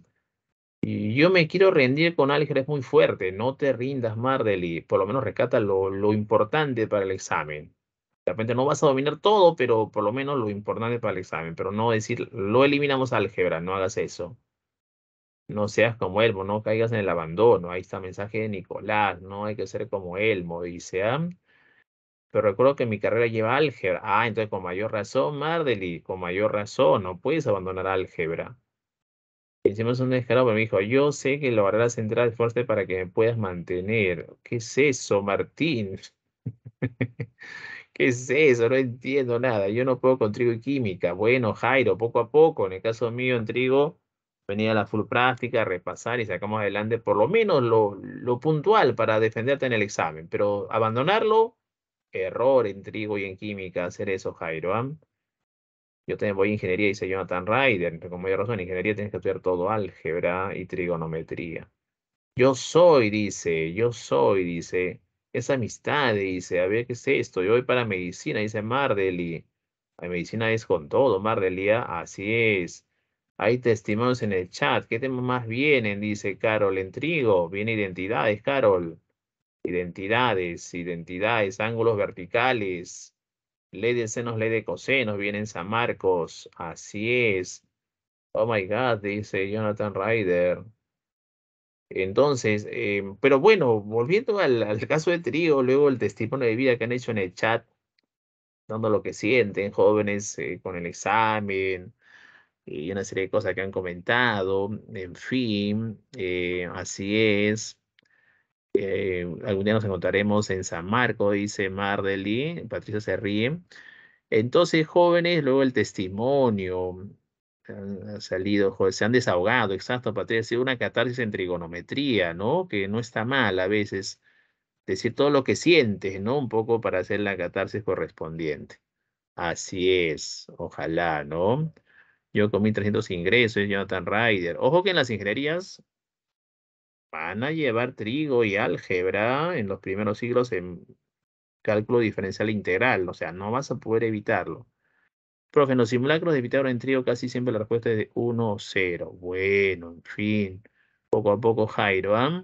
Yo me quiero rendir con álgebra, es muy fuerte. No te rindas, Mardely, por lo menos recata lo, importante para el examen. De repente no vas a dominar todo, pero por lo menos lo importante para el examen. Pero no decir, lo eliminamos álgebra, no hagas eso. No seas como Elmo, no caigas en el abandono. Ahí está el mensaje de Nicolás, no hay que ser como Elmo. Dice, ah, pero recuerdo que mi carrera lleva álgebra. Ah, entonces con mayor razón, Mardeli, con mayor razón, no puedes abandonar álgebra. Hicimos un escalón pero me dijo, yo sé que central es fuerte para que me puedas mantener. ¿Qué es eso, Martín? ¿Qué es eso? No entiendo nada. Yo no puedo con trigo y química. Bueno, Jairo, poco a poco. En el caso mío, en trigo, venía la full práctica, repasar y sacamos adelante por lo menos lo, lo puntual para defenderte en el examen. Pero abandonarlo, error en trigo y en química hacer eso, Jairo. ¿eh? Yo voy a ingeniería, dice Jonathan Ryder, con mayor razón, en ingeniería tienes que estudiar todo álgebra y trigonometría. Yo soy, dice, yo soy, dice, es amistad, dice, a ver qué es esto, yo voy para medicina, dice Mardeli. La medicina es con todo, Mardelia, ¿ah? así es. Hay testimonios en el chat. ¿Qué temas más vienen? Dice Carol en trigo? Viene identidades, Carol. Identidades, identidades, ángulos verticales, Ley de senos, ley de cosenos, viene en San Marcos. Así es. Oh my God, dice Jonathan Ryder. Entonces, em, pero bueno, volviendo al, caso de trío, luego el testimonio de vida que han hecho en el chat, dando lo que sienten jóvenes eh, con el examen y una serie de cosas que han comentado, en fin, eh, así es. Eh, algún día nos encontraremos en San Marco, dice Mar mardely Patricia se ríe. Entonces, jóvenes, luego el testimonio. ha salido, se han desahogado, exacto, Patricia. Ha sido una catarsis en trigonometría, ¿no? Que no está mal a veces decir todo lo que sientes, ¿no? Un poco para hacer la catarsis correspondiente. Así es, ojalá, ¿no? Yo con 1.300 ingresos, Jonathan Ryder. Ojo que en las ingenierías van a llevar trigo y álgebra en los primeros siglos en cálculo diferencial integral, o sea, no vas a poder evitarlo. Profe, los simulacros de Pitágoras en trigo casi siempre la respuesta es de 1 o 0. Bueno, en fin, poco a poco Jairo, Ah,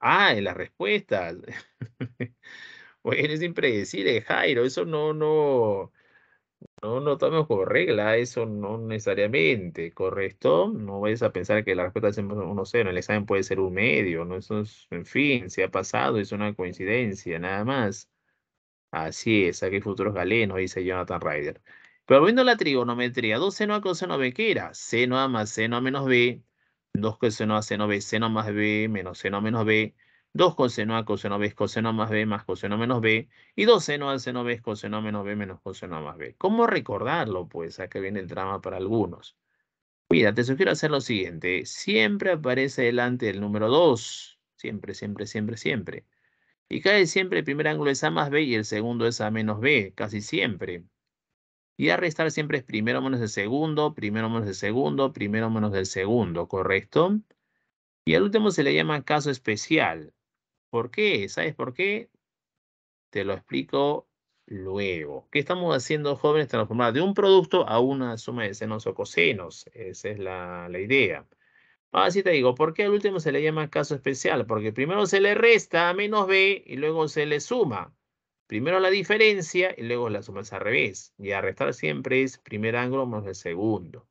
ah en las respuestas. bueno, es impredecible, Jairo, eso no, no, no, no tomemos como regla eso, no necesariamente, ¿correcto? No vayas a pensar que la respuesta es 1, 0, el examen puede ser un medio, ¿no? Eso es, en fin, se ha pasado, es una coincidencia, nada más. Así es, aquí futuros galenos, dice Jonathan Ryder. Pero viendo la trigonometría, 2 seno a coseno b, ¿qué era? Seno a más seno a menos b, 2 coseno a seno b, seno más b, menos seno a menos b, 2 coseno A coseno B es coseno más B más coseno menos B, y 2 seno A seno B es coseno menos B menos coseno más B. ¿Cómo recordarlo? Pues acá viene el drama para algunos. Mira, te sugiero hacer lo siguiente. Siempre aparece delante el número 2. Siempre, siempre, siempre, siempre. Y cae siempre el primer ángulo es A más B y el segundo es A menos B, casi siempre. Y a restar siempre es primero menos el segundo, primero menos el segundo, primero menos el segundo, ¿correcto? Y al último se le llama caso especial. ¿Por qué? ¿Sabes por qué? Te lo explico luego. ¿Qué estamos haciendo, jóvenes? Transformar de un producto a una suma de senos o cosenos. Esa es la, idea. Ahora sí te digo, ¿por qué al último se le llama caso especial? Porque primero se le resta a menos b y luego se le suma. Primero la diferencia y luego la suma es al revés. Y a restar siempre es primer ángulo más el segundo.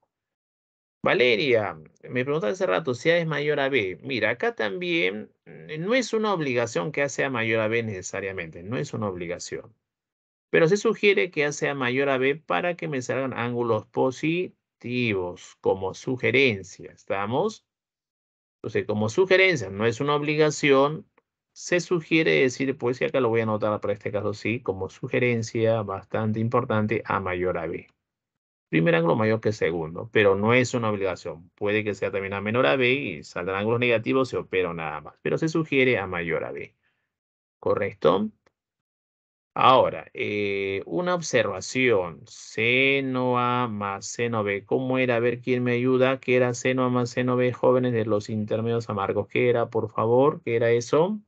Valeria, me preguntaste hace rato si A es mayor a B. Mira, acá también mm, no es una obligación que A sea mayor a B necesariamente, no es una obligación. Pero se sugiere que A sea mayor a B para que me salgan ángulos positivos como sugerencia, ¿estamos? Entonces, como sugerencia, no es una obligación, se sugiere decir, pues, y acá lo voy a anotar para este caso sí, como sugerencia bastante importante, A mayor a B primer ángulo mayor que segundo, pero no es una obligación. Puede que sea también a menor a b y saldrán ángulos negativos, se opera nada más, pero se sugiere a mayor a b. ¿Correcto? Ahora, eh, una observación, seno A más seno B, ¿cómo era? A ver quién me ayuda, ¿qué era seno A más seno B, jóvenes de los intermedios amargos? ¿Qué era, por favor? ¿Qué era eso?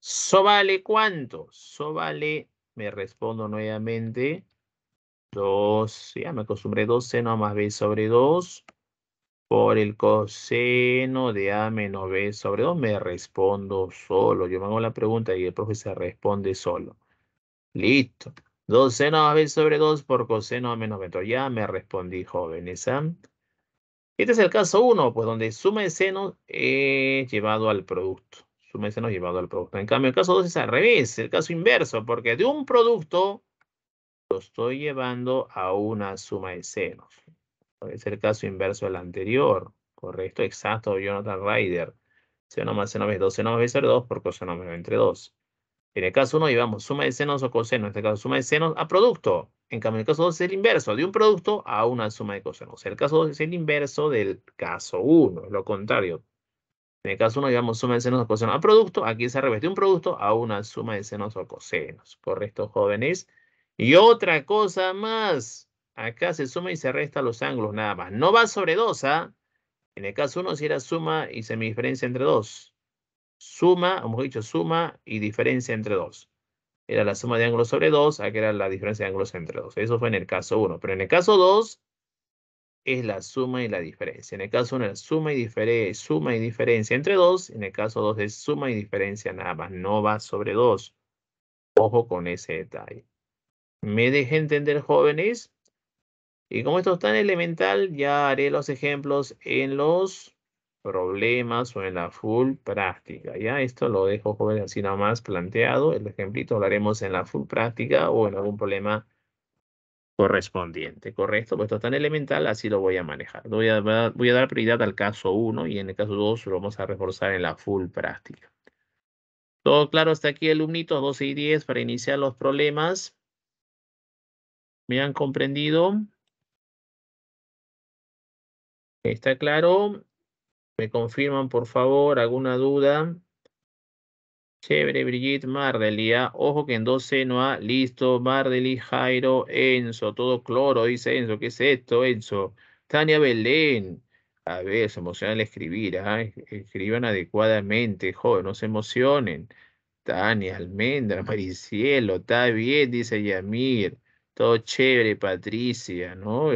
¿So vale cuánto? ¿So vale? Me respondo nuevamente, 2, ya me acostumbré 2 seno a más b sobre 2 por el coseno de a menos b sobre 2. Me respondo solo. Yo me hago la pregunta y el profe se responde solo. Listo. 2 seno a más b sobre 2 por coseno a menos b. ya me respondí, jóvenes. ¿ah? Este es el caso 1, pues donde suma de seno es llevado al producto. Suma de seno es llevado al producto. En cambio, el caso 2 es al revés, el caso inverso, porque de un producto lo estoy llevando a una suma de senos. Es el caso inverso del anterior, ¿correcto? Exacto, Jonathan Ryder. Seno más seno es 2, seno más ser 2 por coseno menos entre 2. En el caso 1 llevamos suma de senos o coseno. en este caso suma de senos a producto. En cambio, en el caso 2 es el inverso de un producto a una suma de cosenos. El caso 2 es el inverso del caso 1, es lo contrario. En el caso 1 llevamos suma de senos o cosenos a producto, aquí se revés de un producto a una suma de senos o cosenos. ¿Correcto, jóvenes? Y otra cosa más, acá se suma y se resta los ángulos nada más. No va sobre 2, ¿ah? En el caso 1 si era suma y semidiferencia entre 2. Suma, hemos dicho suma y diferencia entre 2. Era la suma de ángulos sobre 2, acá era la diferencia de ángulos entre 2. Eso fue en el caso 1. Pero en el caso 2 es la suma y la diferencia. En el caso 1 es suma y, diferencia, suma y diferencia entre 2. En el caso 2 es suma y diferencia nada más. No va sobre 2. Ojo con ese detalle. Me deje entender jóvenes. Y como esto es tan elemental, ya haré los ejemplos en los problemas o en la full práctica. Ya esto lo dejo jóvenes así nada más planteado. El ejemplito lo haremos en la full práctica o en algún problema correspondiente, ¿correcto? Pues esto es tan elemental, así lo voy a manejar. Voy a, voy a dar prioridad al caso 1 y en el caso 2 lo vamos a reforzar en la full práctica. Todo claro hasta aquí, alumnitos, 12 y 10 para iniciar los problemas. ¿Me han comprendido? ¿Está claro? ¿Me confirman, por favor, alguna duda? Chévere, Brigitte, Mardelia. ¿ah? Ojo que en 12 no ha. Listo, Mardeli, Jairo, Enzo. Todo cloro, dice Enzo. ¿Qué es esto, Enzo? Tania Belén. A ver, se emociona al escribir. Ah, Escriban adecuadamente, joven, no se emocionen. Tania, Almendra, Maricielo. Está bien, dice Yamir. Todo chévere, Patricia, ¿no?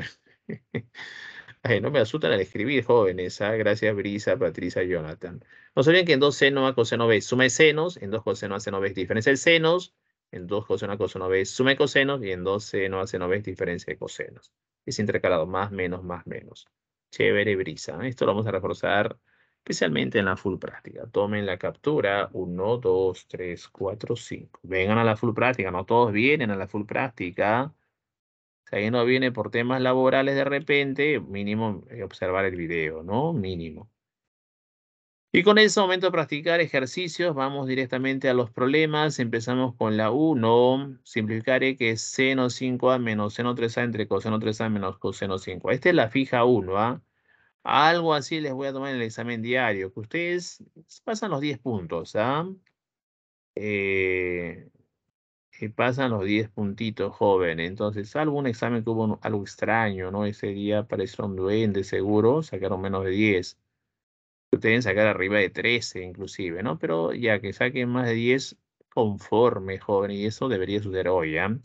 no me asustan al escribir, jóvenes. ¿ah? Gracias, Brisa, Patricia, Jonathan. No sabían que en dos seno a coseno B suma senos, en dos coseno a seno B es diferencia de senos, en dos coseno a coseno B suma cosenos y en dos seno a seno B diferencia de cosenos. Es intercalado, más, menos, más, menos. Chévere, Brisa. ¿eh? Esto lo vamos a reforzar especialmente en la full práctica. Tomen la captura Uno, dos, tres, cuatro, cinco. Vengan a la full práctica, no todos vienen a la full práctica. Si alguien no viene por temas laborales de repente, mínimo eh, observar el video, ¿no? Mínimo. Y con ese momento de practicar ejercicios, vamos directamente a los problemas. Empezamos con la 1. Simplificaré e, que es seno 5a menos seno 3a entre coseno 3a menos coseno 5. Esta es la fija 1, ¿ah? Algo así les voy a tomar en el examen diario, que ustedes pasan los 10 puntos, ¿ah? Eh, pasan los 10 puntitos, joven. Entonces, salvo un examen que hubo algo extraño, ¿no? Ese día pareció un duende, seguro, sacaron menos de 10. Ustedes sacar arriba de 13, inclusive, ¿no? Pero ya que saquen más de 10, conforme, joven, y eso debería suceder hoy, ¿ah?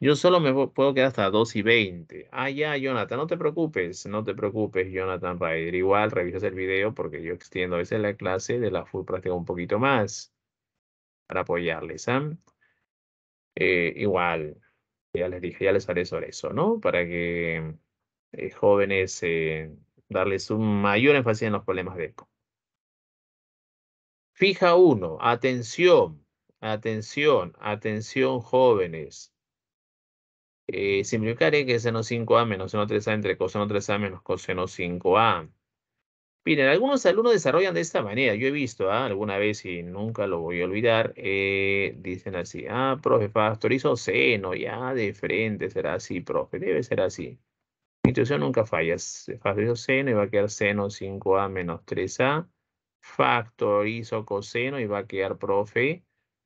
Yo solo me puedo quedar hasta 2 y 20. Ah, ya, Jonathan, no te preocupes, no te preocupes, Jonathan ir Igual revisas el video porque yo extiendo a veces la clase de la full práctica un poquito más para apoyarles. ¿ah? Eh, igual, ya les dije, ya les haré sobre eso, ¿no? Para que eh, jóvenes eh, darles un mayor énfasis en los problemas de ECO. Fija uno, atención, atención, atención jóvenes eh, simplificaré que seno 5A menos seno 3A entre coseno 3A menos coseno 5A. Miren, algunos alumnos desarrollan de esta manera. Yo he visto ¿ah? alguna vez y nunca lo voy a olvidar. Eh, dicen así, ah, profe, factorizo seno, ya de frente será así, profe, debe ser así. La institución nunca falla. Factorizo seno y va a quedar seno 5A menos 3A. Factorizo coseno y va a quedar, profe,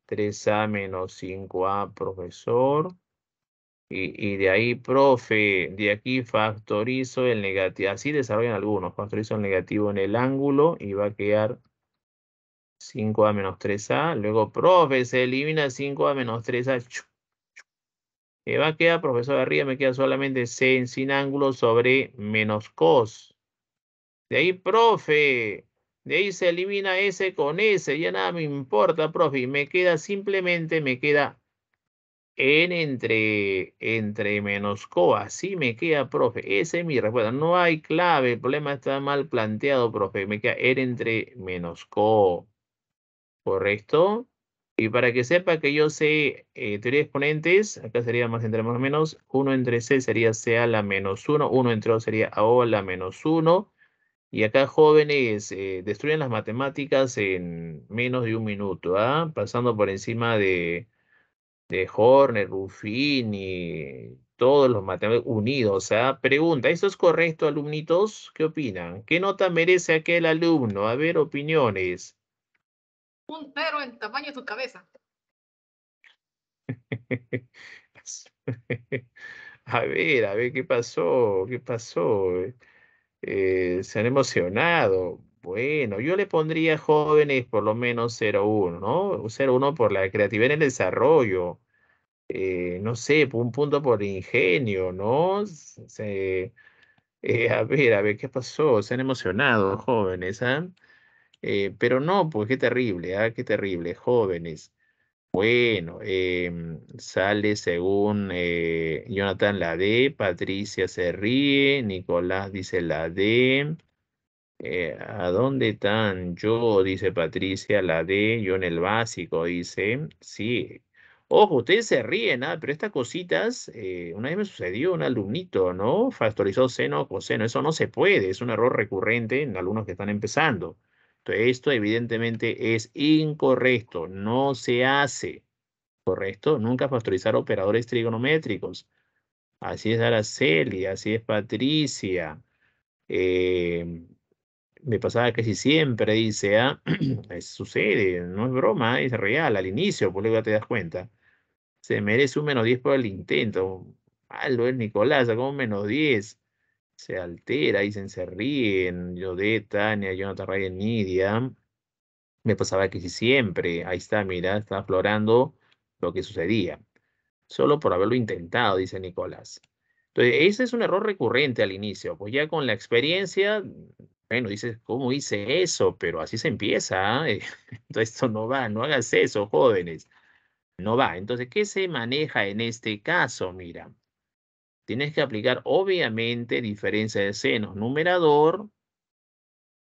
3A menos 5A, profesor y, de ahí, profe, de aquí factorizo el negativo. Así desarrollan algunos. Factorizo el negativo en el ángulo y va a quedar 5A menos 3A. Luego, profe, se elimina 5A menos 3A. Me va a quedar, profesor, arriba me queda solamente C sin ángulo sobre menos cos. De ahí, profe, de ahí se elimina S con S. Ya nada me importa, profe. Y me queda simplemente, me queda en entre, entre co. Así me queda, profe. Esa es mi respuesta. No hay clave. El problema está mal planteado, profe. Me queda N entre menos co. ¿Correcto? Y para que sepa que yo sé eh, teoría de exponentes, acá sería más entre más menos. 1 entre C sería C a la menos 1. 1 entre O sería A o la menos 1. Y acá jóvenes eh, destruyen las matemáticas en menos de un minuto, ¿ah? pasando por encima de, de este, Horner, Ruffini, todos los materiales unidos. sea, Pregunta, ¿eso es correcto, alumnitos? ¿Qué opinan? ¿Qué nota merece aquel alumno? A ver, opiniones. Un perro en tamaño de su cabeza. a ver, a ver, ¿qué pasó? ¿Qué pasó? Eh, eh, se han emocionado. Bueno, yo le pondría jóvenes por lo menos 0-1, ¿no? 0-1 por la creatividad en el desarrollo, eh, no sé, un punto por ingenio, ¿no? Eh, a ver, a ver, ¿qué pasó? Se han emocionado jóvenes, ¿ah? Eh, pero no, pues qué terrible, ¿ah? Qué terrible, jóvenes. Bueno, em, sale según Jonathan la D, Patricia se ríe, Nicolás dice la D. Eh, ¿A dónde están? Yo, dice Patricia, la D, yo en el básico, dice. Sí. Ojo, ustedes se ríen, ah, pero estas cositas, eh, una vez me sucedió un alumnito, ¿no? Factorizó seno, coseno. Eso no se puede, es un error recurrente en alumnos que están empezando. Entonces, esto evidentemente es incorrecto, no se hace. ¿Correcto? Nunca factorizar operadores trigonométricos. Así es Araceli, así es Patricia. Eh, me pasaba casi siempre, dice, ¿ah? sucede, no es broma, es real, al inicio, por luego te das cuenta. Se merece un menos 10 por el intento. lo es Nicolás, sacó un menos 10. Se altera, dicen, se ríen. de Tania, Jonathan Ryan, Nidia. Me pasaba casi siempre. Ahí está, mira, está aflorando lo que sucedía. Solo por haberlo intentado, dice Nicolás. Entonces, ese es un error recurrente al inicio. Pues ya con la experiencia bueno, dices, ¿cómo hice eso? Pero así se empieza. ¿eh? Entonces, esto no va, no hagas eso, jóvenes. No va. Entonces, ¿qué se maneja en este caso? Mira, tienes que aplicar obviamente diferencia de senos numerador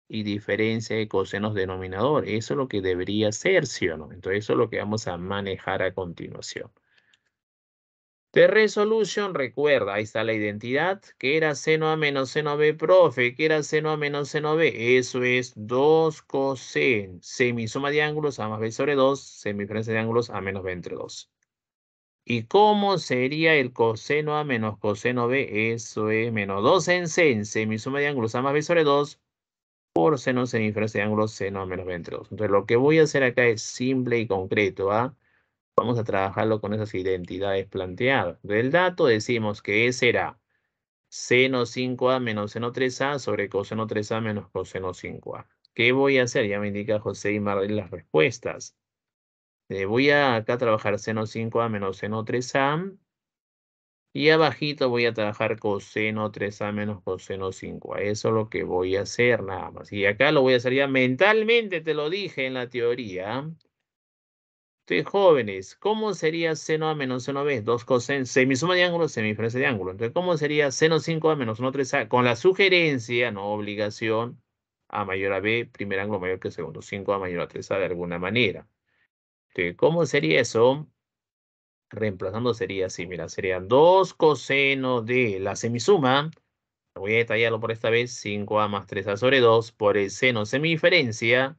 y diferencia de cosenos denominador. Eso es lo que debería ser, ¿sí o no? Entonces, eso es lo que vamos a manejar a continuación. De resolución, recuerda, ahí está la identidad, que era seno A menos seno B, profe, que era seno A menos seno B. Eso es 2 coseno, semisuma de ángulos A más B sobre 2, semiferencia de ángulos A menos B entre 2. ¿Y cómo sería el coseno A menos coseno B? Eso es menos 2 en sen, semisuma de ángulos A más B sobre 2, por seno, semiferencia de ángulos seno A menos B entre 2. Entonces lo que voy a hacer acá es simple y concreto, ¿ah? Vamos a trabajarlo con esas identidades planteadas. Del dato decimos que ese era seno 5A menos seno 3A sobre coseno 3A menos coseno 5A. ¿Qué voy a hacer? Ya me indica José y Marlene las respuestas. Voy eh, voy a trabajar seno 5A menos seno 3A. Y abajito voy a trabajar coseno 3A menos coseno 5A. Eso es lo que voy a hacer nada más. Y acá lo voy a hacer ya mentalmente, te lo dije en la teoría. Entonces, jóvenes, ¿cómo sería seno a menos seno b? Dos cosenos, semisuma de ángulo, semiferencia de ángulo. Entonces, ¿cómo sería seno 5 a menos 1, 3a? Con la sugerencia, no obligación, a mayor a b, primer ángulo mayor que segundo, 5 a mayor a 3a de alguna manera. Entonces, ¿cómo sería eso? Reemplazando sería así, mira, serían 2 cosenos de la semisuma, voy a detallarlo por esta vez, 5a más 3a sobre 2 por el seno semiferencia,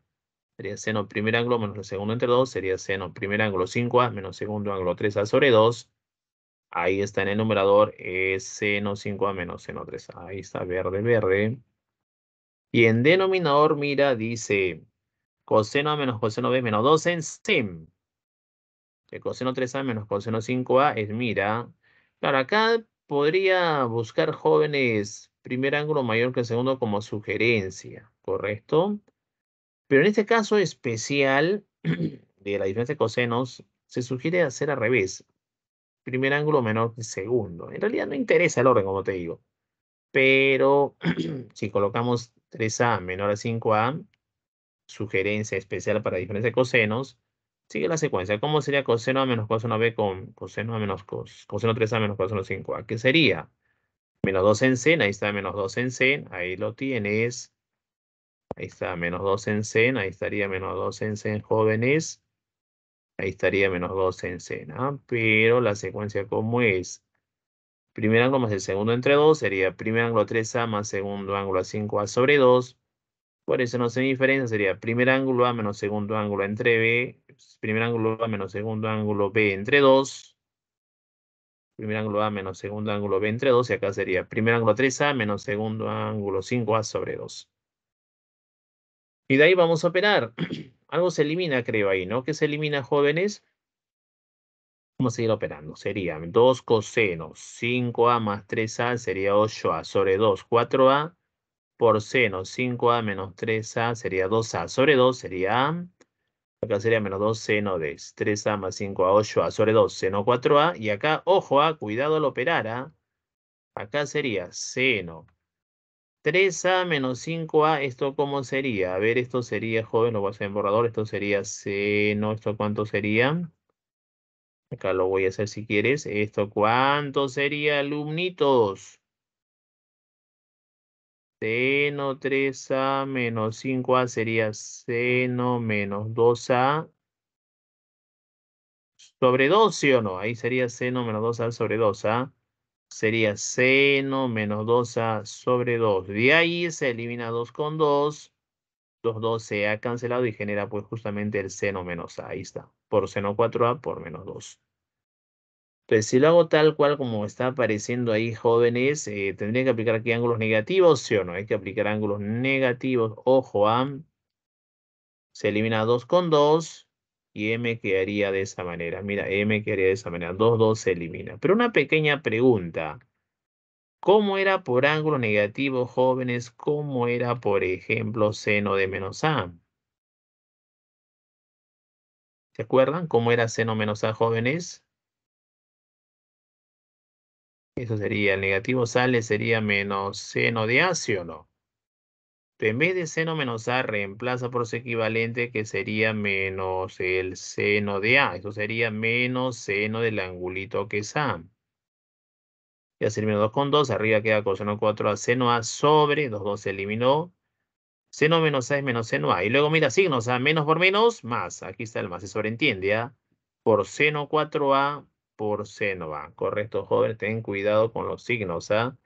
sería seno primer ángulo menos el segundo entre 2, sería seno primer ángulo 5A menos segundo ángulo 3A sobre 2. Ahí está en el numerador, es seno 5A menos seno 3A. Ahí está verde, verde. Y en denominador, mira, dice coseno A menos coseno B menos 2 en sim. El coseno 3A menos coseno 5A es mira. Claro, acá podría buscar jóvenes primer ángulo mayor que el segundo como sugerencia, ¿correcto? Pero en este caso especial de la diferencia de cosenos, se sugiere hacer al revés. Primer ángulo menor que segundo. En realidad no interesa el orden, como te digo. Pero si colocamos 3A menor a 5A, sugerencia especial para diferencia de cosenos, sigue la secuencia. ¿Cómo sería coseno A menos coseno B con coseno A menos coseno 3A menos coseno 5A? ¿Qué sería? Menos 2 en C, ahí está menos 2 en C, ahí lo tienes. Ahí está, menos 2 en sen, ahí estaría menos 2 en sen jóvenes. Ahí estaría menos 2 en sen. ¿ah? Pero la secuencia como es. Primer ángulo más el segundo entre 2 sería primer ángulo 3A más segundo ángulo 5A sobre 2. Por eso no se diferencia, sería primer ángulo A menos segundo ángulo entre B, primer ángulo A menos segundo ángulo B entre 2. Primer ángulo A menos segundo ángulo B entre 2 y acá sería primer ángulo 3A menos segundo ángulo 5A sobre 2. Y de ahí vamos a operar. Algo se elimina, creo, ahí, ¿no? ¿Qué se elimina, jóvenes? Vamos a seguir operando. Sería 2 cosenos, 5A más 3A sería 8A sobre 2, 4A por seno, 5A menos 3A sería 2A sobre 2, sería Acá sería menos 2 seno de 3A más 5A, 8A sobre 2, seno 4A. Y acá, ojo, a, ah, cuidado al operar, ah. Acá sería seno 3A menos 5A, ¿esto cómo sería? A ver, esto sería, joven, lo voy a hacer en borrador. Esto sería seno, ¿esto cuánto sería? Acá lo voy a hacer si quieres. ¿Esto cuánto sería, alumnitos? Seno 3A menos 5A sería seno menos 2A sobre 2, ¿sí o no? Ahí sería seno menos 2A sobre 2A sería seno menos 2A sobre 2. De ahí se elimina 2 con 2. 2, 2 se ha cancelado y genera pues justamente el seno menos A. Ahí está. Por seno 4A por menos 2. Entonces, pues, si lo hago tal cual como está apareciendo ahí, jóvenes, eh, ¿tendría que aplicar aquí ángulos negativos? Sí o no, hay que aplicar ángulos negativos. Ojo, A. Se elimina 2 con 2 y m quedaría de esa manera. Mira, m quedaría de esa manera. 2, 2 se elimina. Pero una pequeña pregunta. ¿Cómo era por ángulo negativo, jóvenes? ¿Cómo era, por ejemplo, seno de menos a? ¿Se acuerdan cómo era seno menos a, jóvenes? Eso sería el negativo sale, sería menos seno de a, ¿sí o no? en vez de seno menos A, reemplaza por su equivalente que sería menos el seno de A. Eso sería menos seno del angulito que es A. Y así menos 2 con 2, arriba queda coseno 4A, seno A sobre, 2, 2 se eliminó. Seno menos A es menos seno A. Y luego mira signos A, menos por menos, más. Aquí está el más, se sobreentiende, ¿ah? Por seno 4A, por seno A. Correcto, jóvenes, ten cuidado con los signos, ¿ah?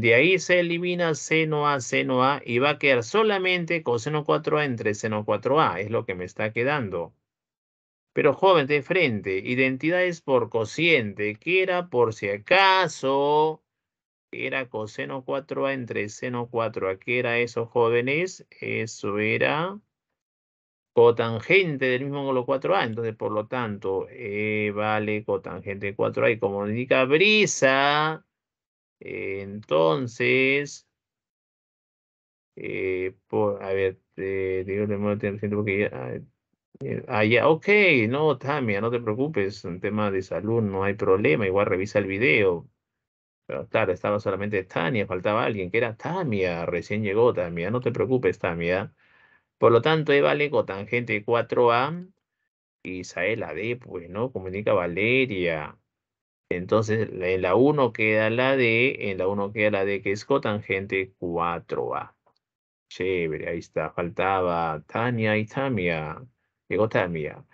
De ahí se elimina seno A, seno A y va a quedar solamente coseno 4A entre seno 4A. Es lo que me está quedando. Pero joven, de frente, identidades por cociente, que era por si acaso, era coseno 4A entre seno 4A. ¿Qué era eso, jóvenes? Eso era cotangente del mismo ángulo 4A. Entonces, por lo tanto, eh, vale cotangente 4A. Y como indica Brisa, entonces, eh, por, a ver, Dios eh, digo, porque eh, ah, ya, ok, no, Tamia, no te preocupes, un tema de salud, no hay problema, igual revisa el video. Pero claro, estaba solamente Tania, faltaba alguien, que era Tamia, recién llegó Tamia, no te preocupes, Tamia. Por lo tanto, Eva le cotangente 4A, Isael D, pues, ¿no? Comunica Valeria. Entonces, en la 1 queda la D, en la 1 queda la D que es cotangente 4A. Chévere, ahí está. Faltaba Tania y Tamia. Llegó Tamia.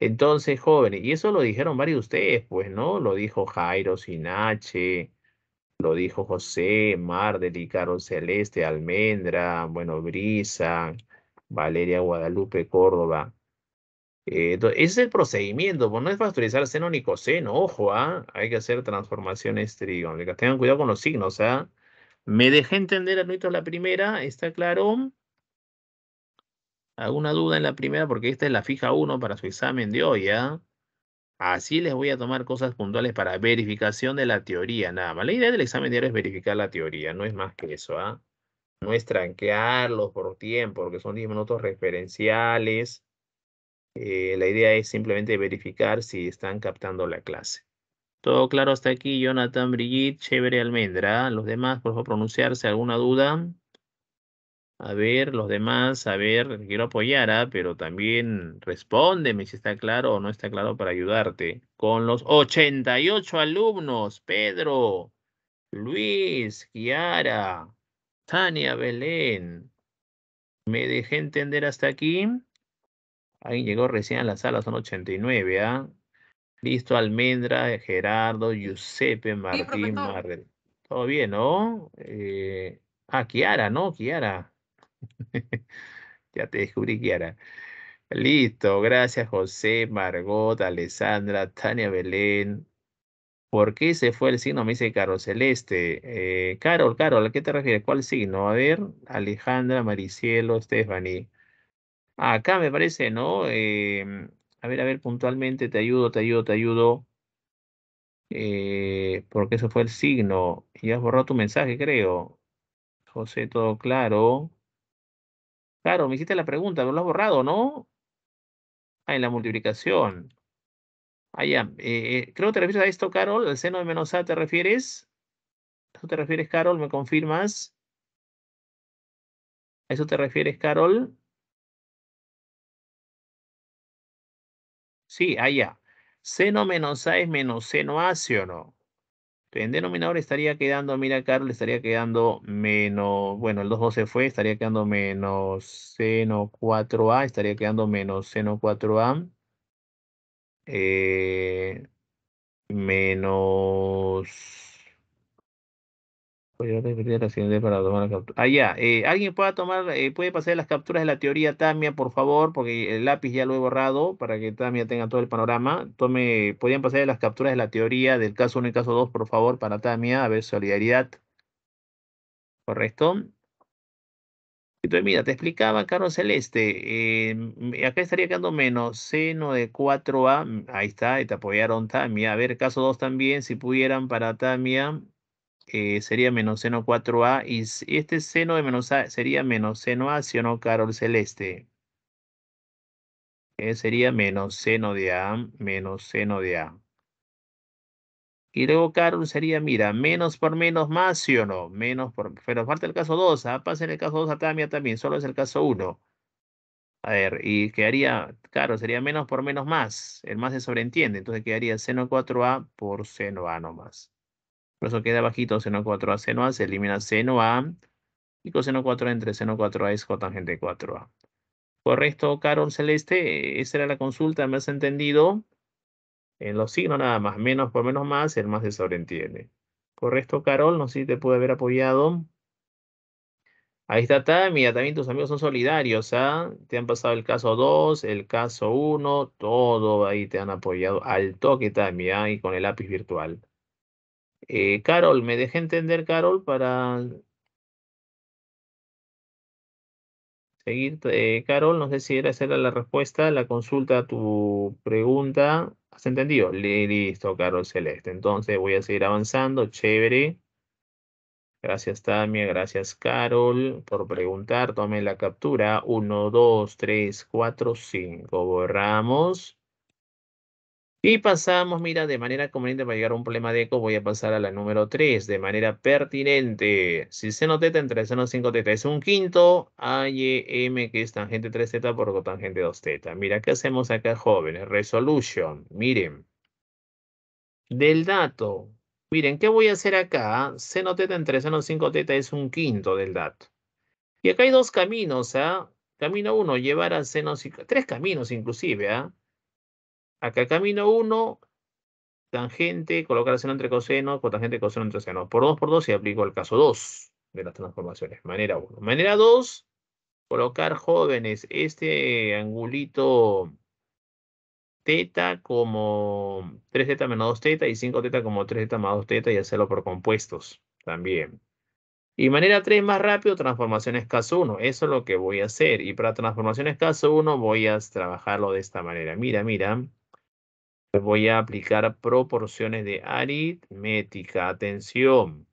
Entonces, jóvenes, y eso lo dijeron varios de ustedes, pues, ¿no? Lo dijo Jairo Sinache, lo dijo José, Mar, Icaro Celeste, Almendra, bueno, Brisa, Valeria Guadalupe Córdoba. Eh, ese es el procedimiento, pues no es factorizar seno ni coseno, ojo, ¿ah? hay que hacer transformaciones trigónicas. Tengan cuidado con los signos, ¿ah? Me dejé entender, Anuito, la primera, ¿está claro? ¿Alguna duda en la primera? Porque esta es la fija 1 para su examen de hoy, ¿ah? Así les voy a tomar cosas puntuales para verificación de la teoría, nada más. La idea del examen de hoy es verificar la teoría, no es más que eso, ¿ah? No es tranquearlos por tiempo, porque son 10 minutos referenciales eh, la idea es simplemente verificar si están captando la clase. Todo claro hasta aquí, Jonathan, Brigitte, Chévere, Almendra. Los demás, por favor, pronunciarse. ¿Alguna duda? A ver, los demás, a ver, quiero apoyar, ¿ah? pero también respóndeme si está claro o no está claro para ayudarte. Con los 88 alumnos, Pedro, Luis, Kiara, Tania, Belén. ¿Me dejé entender hasta aquí? Alguien llegó recién a la sala, son 89, ¿ah? Listo, Almendra, Gerardo, Giuseppe, Martín, sí, Todo bien, ¿no? Eh, ah, Kiara, ¿no? Kiara. ya te descubrí, Kiara. Listo, gracias José, Margot, Alessandra, Tania Belén. ¿Por qué se fue el signo? Me dice Caro Celeste. Eh, Carol, Carol, ¿a qué te refieres? ¿Cuál signo? A ver, Alejandra, Maricielo, Stephanie acá me parece, ¿no? Eh, a ver, a ver, puntualmente, te ayudo, te ayudo, te ayudo. Eh, porque eso fue el signo. y has borrado tu mensaje, creo. José, todo claro. Claro, me hiciste la pregunta, no lo has borrado, ¿no? Ah, en la multiplicación. Ah, eh, creo que te refieres a esto, Carol. ¿Al seno de menos A te refieres? ¿A eso te refieres, Carol? ¿Me confirmas? ¿A eso te refieres, Carol? Sí, allá. Ah, seno menos A es menos seno A, ¿sí o no? En denominador estaría quedando, mira, Carlos, estaría quedando menos, bueno, el 2 se fue, estaría quedando menos seno 4A, estaría quedando menos seno 4A. Eh, menos para tomar ah, eh, Alguien pueda tomar, eh, puede pasar las capturas de la teoría Tamia, por favor, porque el lápiz ya lo he borrado para que Tamia tenga todo el panorama. Tome, podían pasar las capturas de la teoría del caso 1 y caso 2, por favor, para Tamia. A ver, solidaridad. Correcto. Entonces, mira, te explicaba, Carlos Celeste, em, eh, acá estaría quedando menos seno de 4A, ahí está, te apoyaron Tamia. A ver, caso 2 también, si pudieran para Tamia, eh, sería menos seno 4A y, este seno de menos A sería menos seno A, si o no, Carol Celeste. Eh, sería menos seno de A, menos seno de A. Y luego Carol sería, mira, menos por menos más, sí o no, menos por... Pero falta el caso 2, a ¿ah? pasa en el caso 2 a también, solo es el caso 1. A ver, y quedaría, claro, sería menos por menos más, el más se sobreentiende, entonces quedaría seno 4A por seno A más. Por eso queda bajito seno 4A, seno A, se elimina seno A. Y coseno 4A entre seno 4A es cotangente 4A. Correcto, Carol Celeste. Esa era la consulta, me has entendido. En los signos nada más, menos por menos más, el más se sobreentiende. Correcto, Carol, no sé si te pude haber apoyado. Ahí está Tami, también tus amigos son solidarios, ¿ah? Te han pasado el caso 2, el caso 1, todo ahí te han apoyado al toque también ¿ah? Y con el lápiz virtual. Eh, Carol, ¿me dejé entender, Carol, para seguir? Eh, Carol, no sé si era hacer la respuesta, la consulta a tu pregunta. ¿Has entendido? Listo, Carol Celeste. Entonces voy a seguir avanzando. Chévere. Gracias, Tamia. Gracias, Carol, por preguntar. Tome la captura. Uno, dos, tres, cuatro, cinco. Borramos. Y pasamos, mira, de manera conveniente para llegar a un problema de eco, voy a pasar a la número 3, de manera pertinente. Si seno teta entre seno 5 teta es un quinto, M, que es tangente 3 teta por cotangente 2 teta. Mira, ¿qué hacemos acá, jóvenes? Resolution, miren. Del dato, miren, ¿qué voy a hacer acá? Seno teta entre seno 5 teta es un quinto del dato. Y acá hay dos caminos, ¿ah? Camino 1, llevar a seno 5, tres caminos inclusive, ¿ah? Acá camino 1, tangente, colocar seno entre coseno, cotangente coseno entre seno. Por 2 por 2 y aplico el caso 2 de las transformaciones. Manera 1. Manera 2, colocar jóvenes este angulito teta como 3 teta menos 2 teta y 5 teta como 3 teta más 2 teta y hacerlo por compuestos también. Y manera 3 más rápido, transformaciones caso 1. Eso es lo que voy a hacer. Y para transformaciones caso 1 voy a trabajarlo de esta manera. Mira, mira. Pues voy a aplicar proporciones de aritmética. Atención.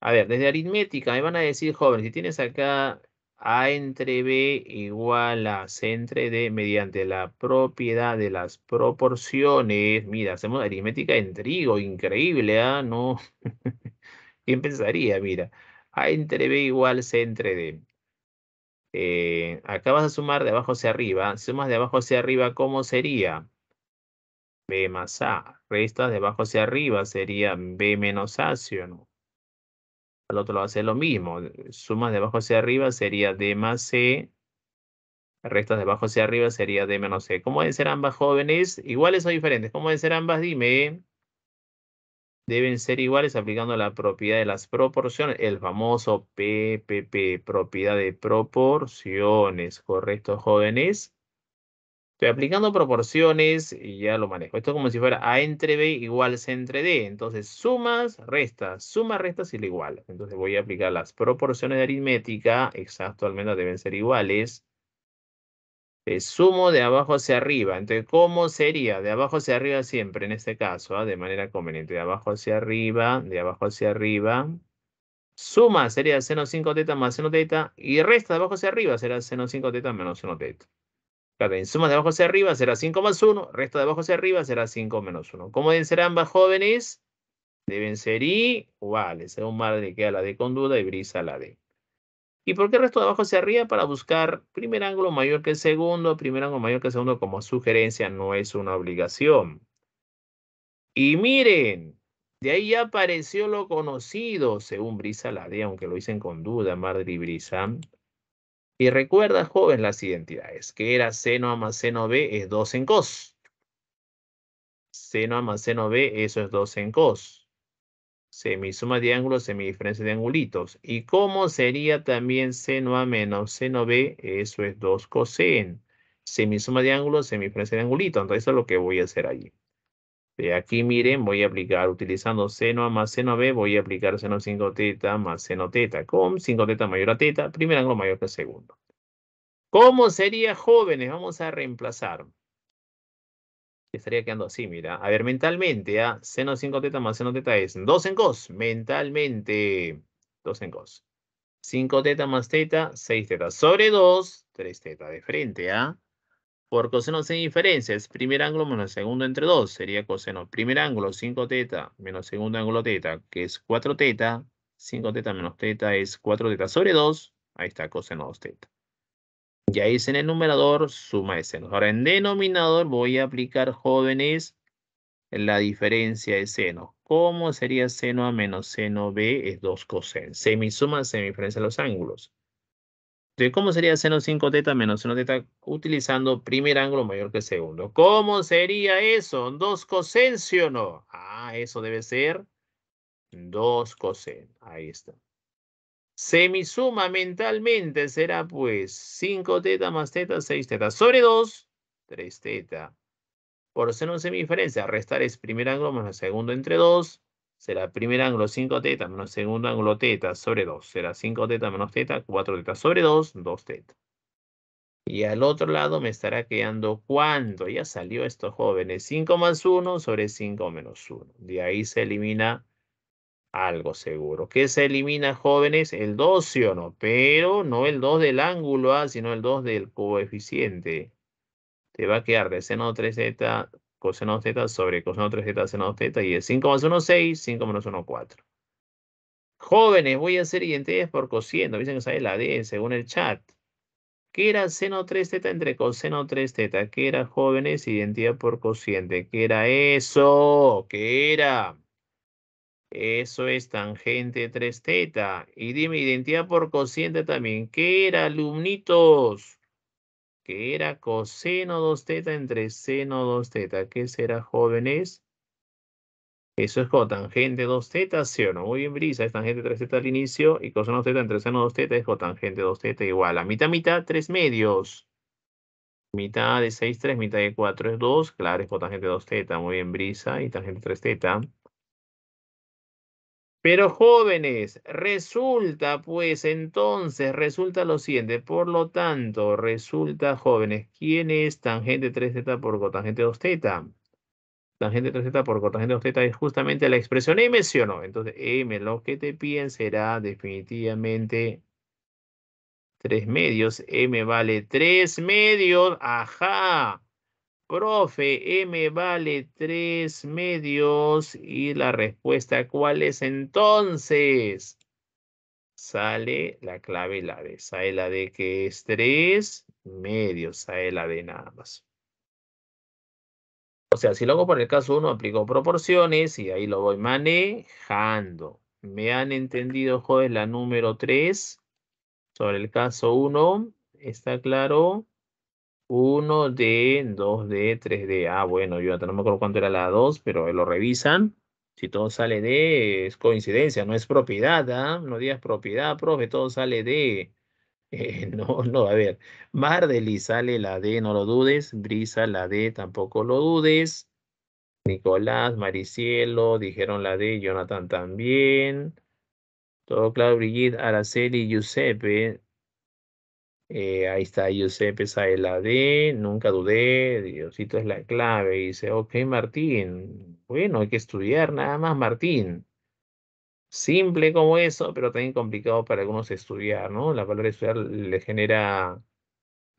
A ver, desde aritmética me van a decir, joven, si tienes acá A entre B igual a C entre D mediante la propiedad de las proporciones. Mira, hacemos aritmética en trigo, increíble, ¿ah? No. ¿Quién pensaría? Mira, A entre B igual C entre D. Eh, acá vas a sumar de abajo hacia arriba. Sumas de abajo hacia arriba, ¿cómo sería? B más A. Restas de abajo hacia arriba sería B menos A, ¿sí o no? Al otro a hacer lo mismo. Sumas de abajo hacia arriba sería D más C. E, restas de abajo hacia arriba sería D menos C. E. ¿Cómo deben ser ambas jóvenes? Iguales o diferentes. ¿Cómo deben ser ambas? Dime deben ser iguales aplicando la propiedad de las proporciones, el famoso PPP, propiedad de proporciones, ¿correcto, jóvenes? Estoy aplicando proporciones y ya lo manejo. Esto es como si fuera A entre B igual C entre D. Entonces, sumas, restas, sumas, restas y lo igual. Entonces, voy a aplicar las proporciones de aritmética. Exacto, al menos deben ser iguales. Eh, sumo de abajo hacia arriba. Entonces, ¿cómo sería? De abajo hacia arriba siempre en este caso, ¿ah? de manera conveniente. De abajo hacia arriba, de abajo hacia arriba. Suma sería seno 5 teta más seno teta. Y resta de abajo hacia arriba será seno 5 teta menos seno teta. en suma de abajo hacia arriba será 5 más 1. Resta de abajo hacia arriba será 5 menos 1. ¿Cómo deben ser ambas jóvenes? Deben ser iguales. Según Madre queda la D con duda y Brisa la D. ¿Y por qué el resto de abajo hacia arriba? Para buscar primer ángulo mayor que el segundo, primer ángulo mayor que segundo como sugerencia, no es una obligación. Y miren, de ahí ya apareció lo conocido, según Brisa Ladea, aunque lo dicen con duda, madre y Brisa. Y recuerda, joven, las identidades, que era seno A más seno B es 2 en cos. Seno A más seno B, eso es 2 en cos semisuma de ángulos, semidiferencia de angulitos. ¿Y cómo sería también seno A menos seno B? Eso es 2 coseno. Semisuma de ángulos, semidiferencia de angulitos. Entonces, eso es lo que voy a hacer allí. De aquí, miren, voy a aplicar, utilizando seno A más seno B, voy a aplicar seno 5 teta más seno teta, con 5 teta mayor a teta, primer ángulo mayor que segundo. ¿Cómo sería, jóvenes? Vamos a reemplazar estaría quedando así, mira. A ver, mentalmente, ¿a? ¿ah? Seno 5 teta más seno teta es 2 en cos. Mentalmente, 2 en cos. 5 teta más teta, 6 teta sobre 2, 3 teta de frente, ¿ah? Por coseno sin diferencia, es primer ángulo menos segundo entre 2, sería coseno primer ángulo 5 teta menos segundo ángulo teta, que es 4 teta, 5 teta menos teta es 4 teta sobre 2, ahí está coseno 2 teta. Ya hice en el numerador suma de senos. Ahora en denominador voy a aplicar jóvenes la diferencia de senos. ¿Cómo sería seno A menos seno B? Es 2 coseno. semi diferencia de los ángulos. Entonces, ¿cómo sería seno 5 teta menos seno teta? Utilizando primer ángulo mayor que segundo. ¿Cómo sería eso? Dos coseno sí o no? Ah, eso debe ser 2 coseno. Ahí está. Semi-suma mentalmente será pues 5 teta más teta, 6 teta sobre 2, 3 teta. Por ser un semidiferencia, restar es primer ángulo menos segundo entre 2. Será primer ángulo 5 teta menos segundo ángulo teta sobre 2. Será 5 teta menos teta, 4 teta sobre 2, 2 teta. Y al otro lado me estará quedando cuánto. Ya salió estos jóvenes. 5 más 1 sobre 5 menos 1. De ahí se elimina algo seguro. ¿Qué se elimina, jóvenes? El 2, ¿sí o no? Pero no el 2 del ángulo A, sino el 2 del coeficiente. Te va a quedar de seno 3z, coseno z sobre coseno 3z, seno z. Y el 5 más 1, 6. 5 menos 1, 4. Jóvenes, voy a hacer identidades por cosiendo. Dicen que sale la D según el chat. ¿Qué era seno 3z entre coseno 3z? ¿Qué era jóvenes? Identidad por cociente. ¿Qué era eso? ¿Qué era? Eso es tangente 3 teta. Y dime, identidad por cociente también. ¿Qué era, alumnitos? ¿Qué era coseno 2 teta entre seno 2 teta? ¿Qué será, jóvenes? Eso es cotangente 2 teta, ¿sí o no? Muy bien, Brisa, es tangente 3 teta al inicio y coseno 2 teta entre seno 2 teta es cotangente 2 teta igual a mitad, mitad, 3 medios. Mitad de 6, 3, mitad de 4 es 2, claro, es cotangente 2 teta. Muy bien, Brisa, y tangente 3 teta. Pero jóvenes, resulta pues entonces, resulta lo siguiente, por lo tanto, resulta jóvenes, ¿quién es tangente 3z por cotangente 2z? Tangente 3z por cotangente 2z es justamente la expresión m, ¿sí o no? Entonces, m lo que te piden será definitivamente 3 medios, m vale 3 medios, ajá. Profe, M vale tres medios y la respuesta cuál es entonces. Sale la clave la de. Sale la de que es tres medios. Sale la de nada más. O sea, si lo hago por el caso 1, aplico proporciones y ahí lo voy manejando. ¿Me han entendido, joder, la número 3? Sobre el caso 1, ¿está claro? 1D, 2D, 3D. Ah, bueno, yo no me acuerdo cuánto era la 2, pero lo revisan. Si todo sale D, es coincidencia, no es propiedad, ¿ah? No digas propiedad, profe, todo sale de. Eh, no, no, a ver. Mardeli sale la D, no lo dudes. Brisa la D, tampoco lo dudes. Nicolás, Maricielo, dijeron la D, Jonathan también. Todo claro, Brigitte, Araceli, Giuseppe, eh, ahí está Giuseppe Saela Nunca dudé. Diosito es la clave. Dice, ok, Martín. Bueno, hay que estudiar nada más, Martín. Simple como eso, pero también complicado para algunos estudiar, ¿no? La palabra estudiar le genera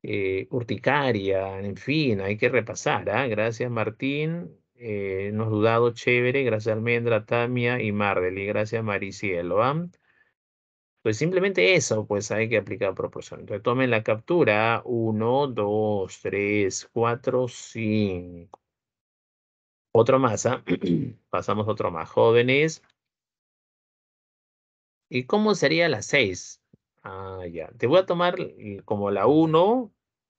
eh, urticaria, en fin, hay que repasar. ¿ah? Gracias, Martín. Eh, nos dudado chévere, gracias Almendra, Tamia y Mardeli, gracias Maricielo. ¿ah? Pues simplemente eso, pues hay que aplicar proporción. Entonces tomen la captura. 1, 2, 3, 4, 5. Otro más, ¿eh? Pasamos otro más. Jóvenes. ¿Y cómo sería la 6? Ah, ya. Te voy a tomar como la 1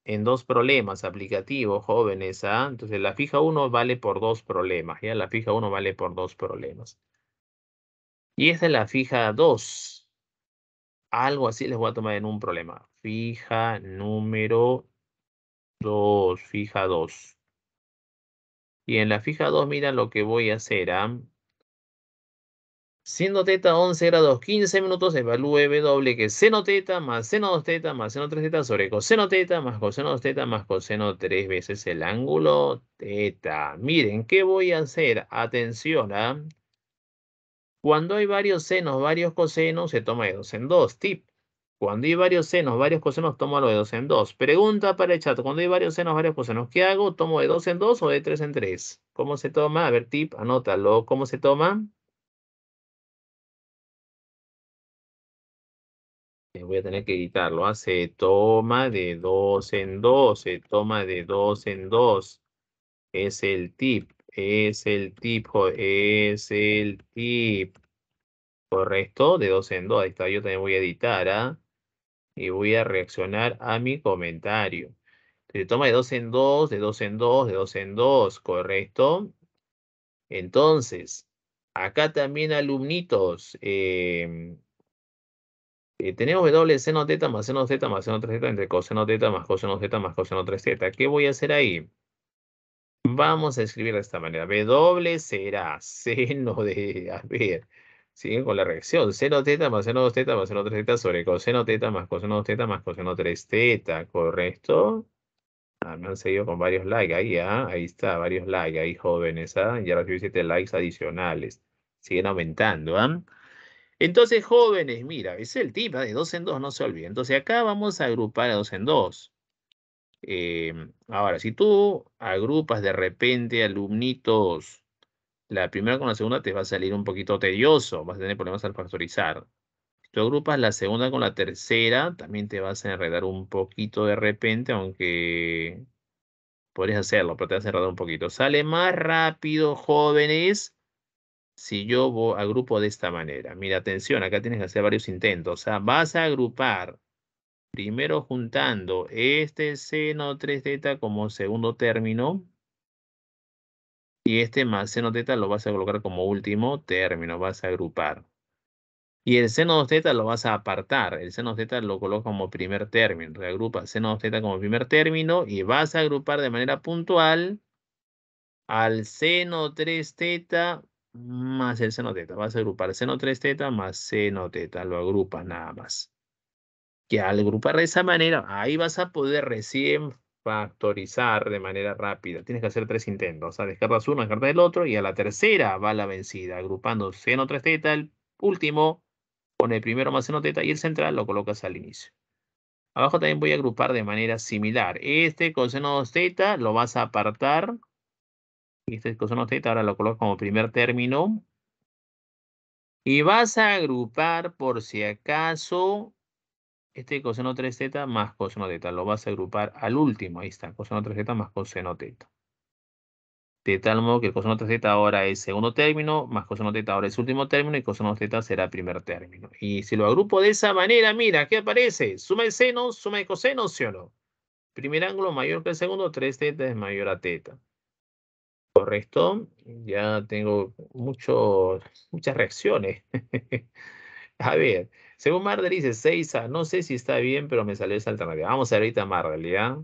en dos problemas aplicativos, jóvenes. ¿ah? Entonces la fija 1 vale por dos problemas. Ya la fija 1 vale por dos problemas. Y esta es la fija 2 algo así les voy a tomar en un problema. Fija número 2, fija 2. Y en la fija 2, mira lo que voy a hacer. Siendo ¿ah? teta 11 grados 15 minutos, evalúe W que es seno teta más seno 2 teta más seno 3 teta sobre coseno teta más coseno 2 teta más coseno 3 veces el ángulo teta. Miren, ¿qué voy a hacer? Atención, ¿ah? Cuando hay varios senos, varios cosenos, se toma de 2 en 2. Tip. Cuando hay varios senos, varios cosenos, toma lo de 2 en 2. Pregunta para el chat. Cuando hay varios senos, varios cosenos, ¿qué hago? ¿Tomo de 2 en 2 o de 3 en 3? ¿Cómo se toma? A ver, tip, anótalo. ¿Cómo se toma? Eh, voy a tener que editarlo. ¿ah? Se toma de 2 en 2. Se toma de 2 en 2. Es el tip es el tipo, es el tipo, Correcto, de 2 en 2. Ahí está, yo también voy a editar, ¿ah? Y voy a reaccionar a mi comentario. Se toma de 2 en 2, de 2 en 2, de 2 en 2. ¿correcto? Entonces, acá también alumnitos. Eh, eh, tenemos W seno teta más seno z más seno 3z entre coseno teta más coseno z más coseno 3z. ¿Qué voy a hacer ahí? Vamos a escribir de esta manera. W será seno de, a ver, siguen con la reacción. Seno teta más seno 2 teta más seno 3 teta sobre coseno teta más coseno 2 teta más coseno 3 teta, ¿correcto? Ah, me han seguido con varios likes ahí, ¿ah? Ahí está, varios likes ahí, jóvenes, ¿ah? Ya recibí 7 likes adicionales. Siguen aumentando, ¿ah? Entonces, jóvenes, mira, es el tip, ah, de 2 en 2, no se olviden. Entonces, acá vamos a agrupar a 2 en 2. Em, ahora, si tú agrupas de repente alumnitos, la primera con la segunda te va a salir un poquito tedioso, vas a tener problemas al factorizar. Si tú agrupas la segunda con la tercera, también te vas a enredar un poquito de repente, aunque podrías hacerlo, pero te vas a enredar un poquito. Sale más rápido, jóvenes, si yo agrupo de esta manera. Mira, atención, acá tienes que hacer varios intentos. O sea, vas a agrupar Primero juntando este seno 3 teta como segundo término. Y este más seno teta lo vas a colocar como último término, vas a agrupar. Y el seno 2 θ lo vas a apartar. El seno 2 teta lo coloca como primer término. Reagrupa seno 2 teta como primer término y vas a agrupar de manera puntual al seno 3 teta más el seno teta. Vas a agrupar seno 3 teta más seno teta. Lo agrupa nada más que al agrupar de esa manera, ahí vas a poder recién factorizar de manera rápida. Tienes que hacer tres intentos. O sea, descartas uno, descartas el otro y a la tercera va la vencida, agrupando seno 3 teta, el último con el primero más seno teta y el central lo colocas al inicio. Abajo también voy a agrupar de manera similar. Este coseno 2 teta lo vas a apartar. Y este coseno teta ahora lo coloco como primer término. Y vas a agrupar por si acaso este coseno 3z más coseno teta. Lo vas a agrupar al último. Ahí está, coseno 3z más coseno teta. De tal modo que el coseno 3z ahora es segundo término, más coseno teta ahora es último término y coseno teta será primer término. Y si lo agrupo de esa manera, mira, ¿qué aparece? Suma de seno, suma de coseno, ¿sí o no? Primer ángulo mayor que el segundo, 3z es mayor a teta. Correcto, ya tengo muchas reacciones. A ver, según Marder dice, 6A. no sé si está bien, pero me salió esa alternativa. Vamos a ver ahorita Marder, ¿ya?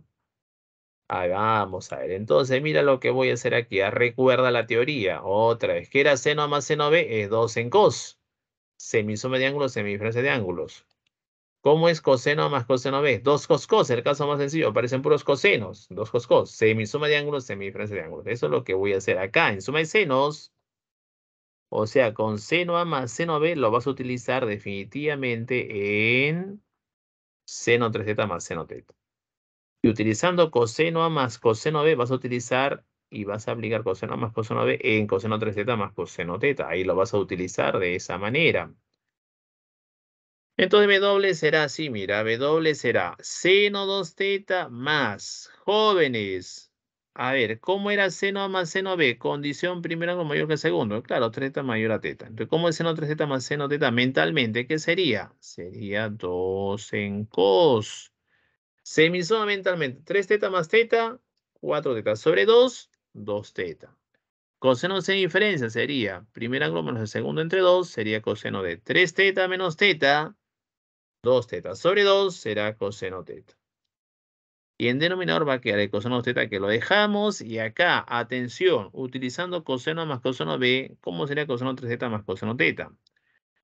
Ahí vamos a ver. Entonces, mira lo que voy a hacer aquí. Ah, recuerda la teoría. Otra vez. que era seno más seno B? Es 2 en cos. Semisoma de ángulos, semidiferencia de ángulos. ¿Cómo es coseno más coseno B? 2 coscos. El caso más sencillo. Parecen puros cosenos. 2 coscos. cos. Semisoma de ángulos, semidiferencia de ángulos. Eso es lo que voy a hacer acá. En suma de senos, o sea, con seno A más seno B lo vas a utilizar definitivamente en seno 3θ más seno teta. Y utilizando coseno A más coseno B vas a utilizar y vas a aplicar coseno A más coseno B en coseno 3θ más coseno teta. Ahí lo vas a utilizar de esa manera. Entonces B será así, mira, B será seno 2θ más jóvenes a ver, ¿cómo era seno A más seno B? Condición primer ángulo mayor que segundo. Claro, 3 mayor a teta. Entonces, ¿cómo es seno 3 más seno teta mentalmente? ¿Qué sería? Sería 2 en cos. Semisoma mentalmente. 3 teta más teta, 4 teta. Sobre 2, 2 teta. Coseno sin diferencia sería primer ángulo menos el segundo entre 2, sería coseno de 3 teta menos teta, 2 teta sobre 2 será coseno teta. Y en denominador va a quedar el coseno de teta, que lo dejamos. Y acá, atención, utilizando coseno más coseno b, ¿cómo sería coseno 3z más coseno teta?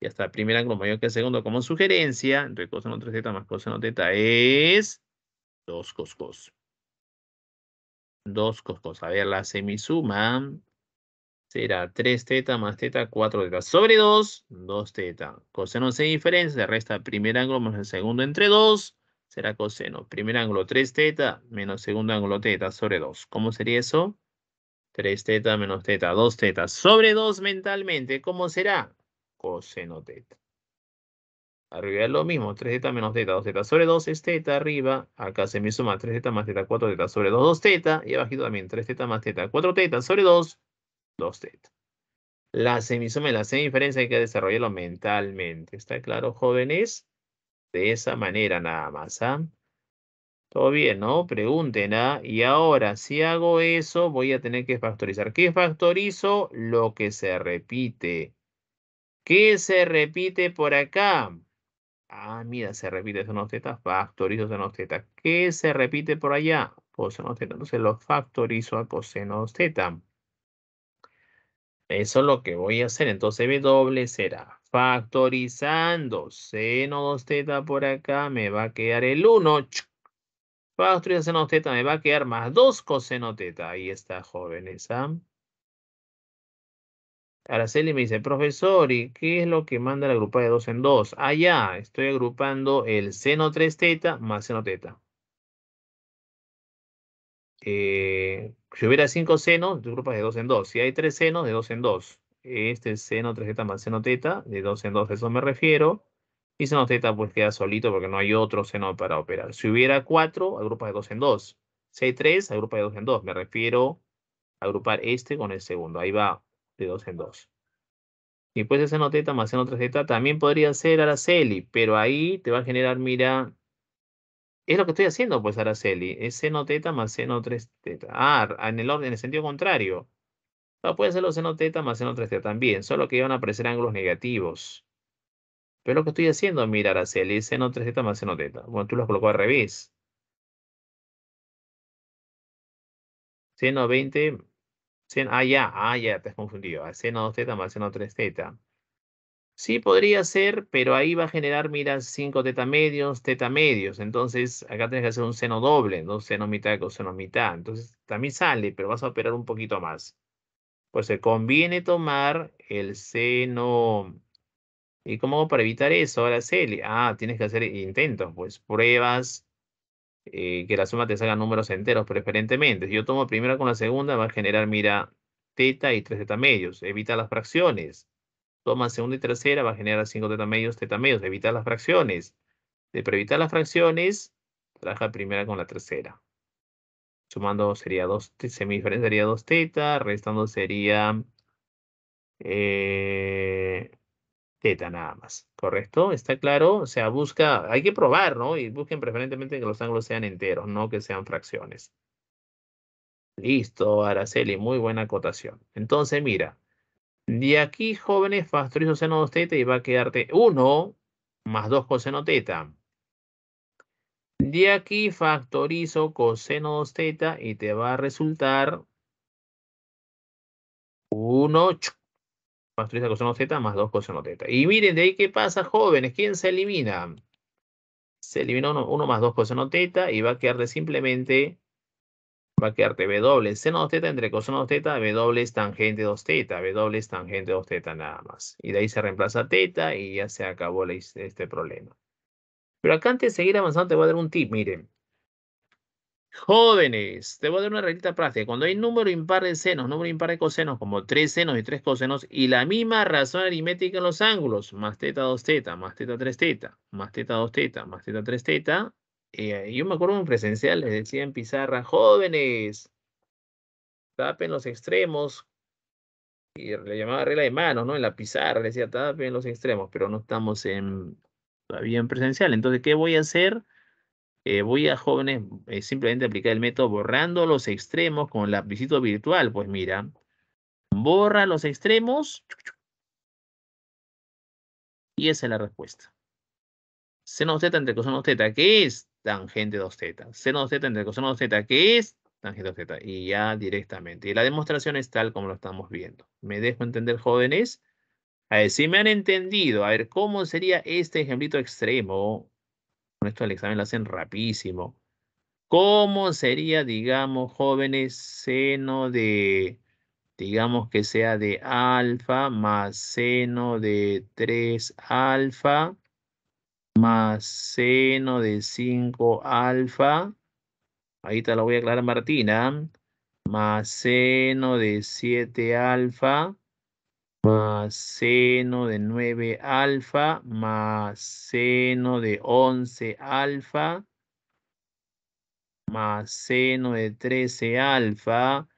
Y hasta el primer ángulo mayor que el segundo como sugerencia. Entonces, coseno 3z más coseno teta es 2 coscos. cos. 2 cos A ver, la semisuma será 3 teta más teta, 4 teta sobre 2, 2 teta. Coseno se diferencia, resta el primer ángulo más el segundo entre 2 será coseno. Primer ángulo 3 θ menos segundo ángulo teta sobre 2. ¿Cómo sería eso? 3 θ menos teta, 2 θ sobre 2 mentalmente. ¿Cómo será? Coseno teta. Arriba es lo mismo, 3 teta menos teta, 2 θ sobre 2 es teta arriba. Acá se me suma 3 teta más teta, 4 teta sobre 2, 2 teta. Y abajo también 3 teta más teta, 4 teta sobre 2, 2 θ La semisuma y la semiferencia hay que desarrollarlo mentalmente. ¿Está claro, jóvenes? de esa manera nada más. ¿ah? Todo bien, ¿no? Pregunten, ¿ah? Y ahora, si hago eso, voy a tener que factorizar. ¿Qué factorizo? Lo que se repite. ¿Qué se repite por acá? Ah, mira, se repite son los factorizo son los ¿Qué se repite por allá? Coseno teta. Entonces lo factorizo a coseno teta. Eso es lo que voy a hacer. Entonces doble será factorizando seno 2 teta por acá me va a quedar el 1. Factorizando seno 2 teta me va a quedar más 2 coseno teta. Ahí está, jóvenes. ¿ah? Araceli me dice, profesor, ¿y qué es lo que manda la agrupación de 2 en 2? Ah, estoy agrupando el seno 3 teta más seno teta. Eh, si hubiera 5 senos, agrupas de 2 en 2. Si hay 3 senos, de 2 en 2. Este es seno 3 z más seno teta, de 2 en 2, eso me refiero. Y seno teta pues queda solito porque no hay otro seno para operar. Si hubiera 4, agrupas de 2 en 2. Si hay 3, agrupa de 2 en 2. Me refiero a agrupar este con el segundo. Ahí va, de 2 en 2. Y después de seno teta más seno 3 teta, también podría ser Araceli, pero ahí te va a generar, mira, es lo que estoy haciendo, pues, Araceli. Es seno teta más seno 3 teta. Ah, en el orden, en el sentido contrario. No, ah, puede ser seno teta más seno 3 teta también, solo que iban a aparecer ángulos negativos. Pero lo que estoy haciendo, mira, Araceli, es seno 3 teta más seno teta. Bueno, tú lo colocó al revés. Seno 20. ah, ya, ah, ya, te has confundido. Ah, seno 2 teta más seno 3 teta. Sí, podría ser, pero ahí va a generar, mira, 5 teta medios, teta medios. Entonces, acá tienes que hacer un seno doble, ¿no? Seno mitad con seno mitad. Entonces, también sale, pero vas a operar un poquito más. Pues se conviene tomar el seno. ¿Y cómo para evitar eso? Ahora, Celi. Ah, tienes que hacer intentos, pues pruebas, eh, que la suma te salga números enteros preferentemente. Si yo tomo primero con la segunda, va a generar, mira, teta y 3 teta medios. Evita las fracciones Toma segunda y tercera, va a generar 5 teta medios, teta medios. Evita las fracciones. De evitar las fracciones, trabaja primera con la tercera. Sumando sería 2, semidiferencia sería 2 teta, restando sería eh, teta nada más. ¿Correcto? ¿Está claro? O sea, busca, hay que probar, ¿no? Y busquen preferentemente que los ángulos sean enteros, no que sean fracciones. Listo, Araceli, muy buena acotación. Entonces, mira, de aquí, jóvenes, factorizo seno 2 teta y va a quedarte 1 más 2 coseno teta. De aquí factorizo coseno 2 teta y te va a resultar 1 factoriza coseno teta más 2 coseno teta. Y miren de ahí qué pasa, jóvenes. ¿Quién se elimina? Se elimina 1 más 2 coseno teta y va a quedarte simplemente va a quedarte W seno 2 teta entre coseno 2 teta, W es tangente 2 teta, W es tangente 2 teta nada más. Y de ahí se reemplaza teta y ya se acabó este problema. Pero acá antes de seguir avanzando te voy a dar un tip, miren. Jóvenes, te voy a dar una regla práctica. Cuando hay número impar de senos, número impar de cosenos, como 3 senos y 3 cosenos, y la misma razón aritmética en los ángulos, más teta 2 teta, más teta 3 teta, más teta 2 teta, más teta 3 teta, eh, yo me acuerdo en presencial, les decía en pizarra, jóvenes, tapen los extremos. Y le llamaba regla de manos, ¿no? En la pizarra, le decía, tapen los extremos, pero no estamos en, todavía en presencial. Entonces, ¿qué voy a hacer? Eh, voy a jóvenes eh, simplemente aplicar el método borrando los extremos con la visita virtual. Pues mira, borra los extremos. Y esa es la respuesta. Senos teta entre coseno teta, ¿qué es? tangente 2 z Seno 2 z entre coseno 2 z que es tangente 2 z Y ya directamente. Y la demostración es tal como lo estamos viendo. ¿Me dejo entender, jóvenes? A ver, si me han entendido, a ver, ¿cómo sería este ejemplito extremo? Con esto el examen lo hacen rapidísimo. ¿Cómo sería, digamos, jóvenes, seno de, digamos que sea de alfa más seno de 3 alfa más seno de 5 alfa, ahí te lo voy a aclarar Martina, más seno de 7 alfa, más seno de 9 alfa, más seno de 11 alfa, más seno de 13 alfa.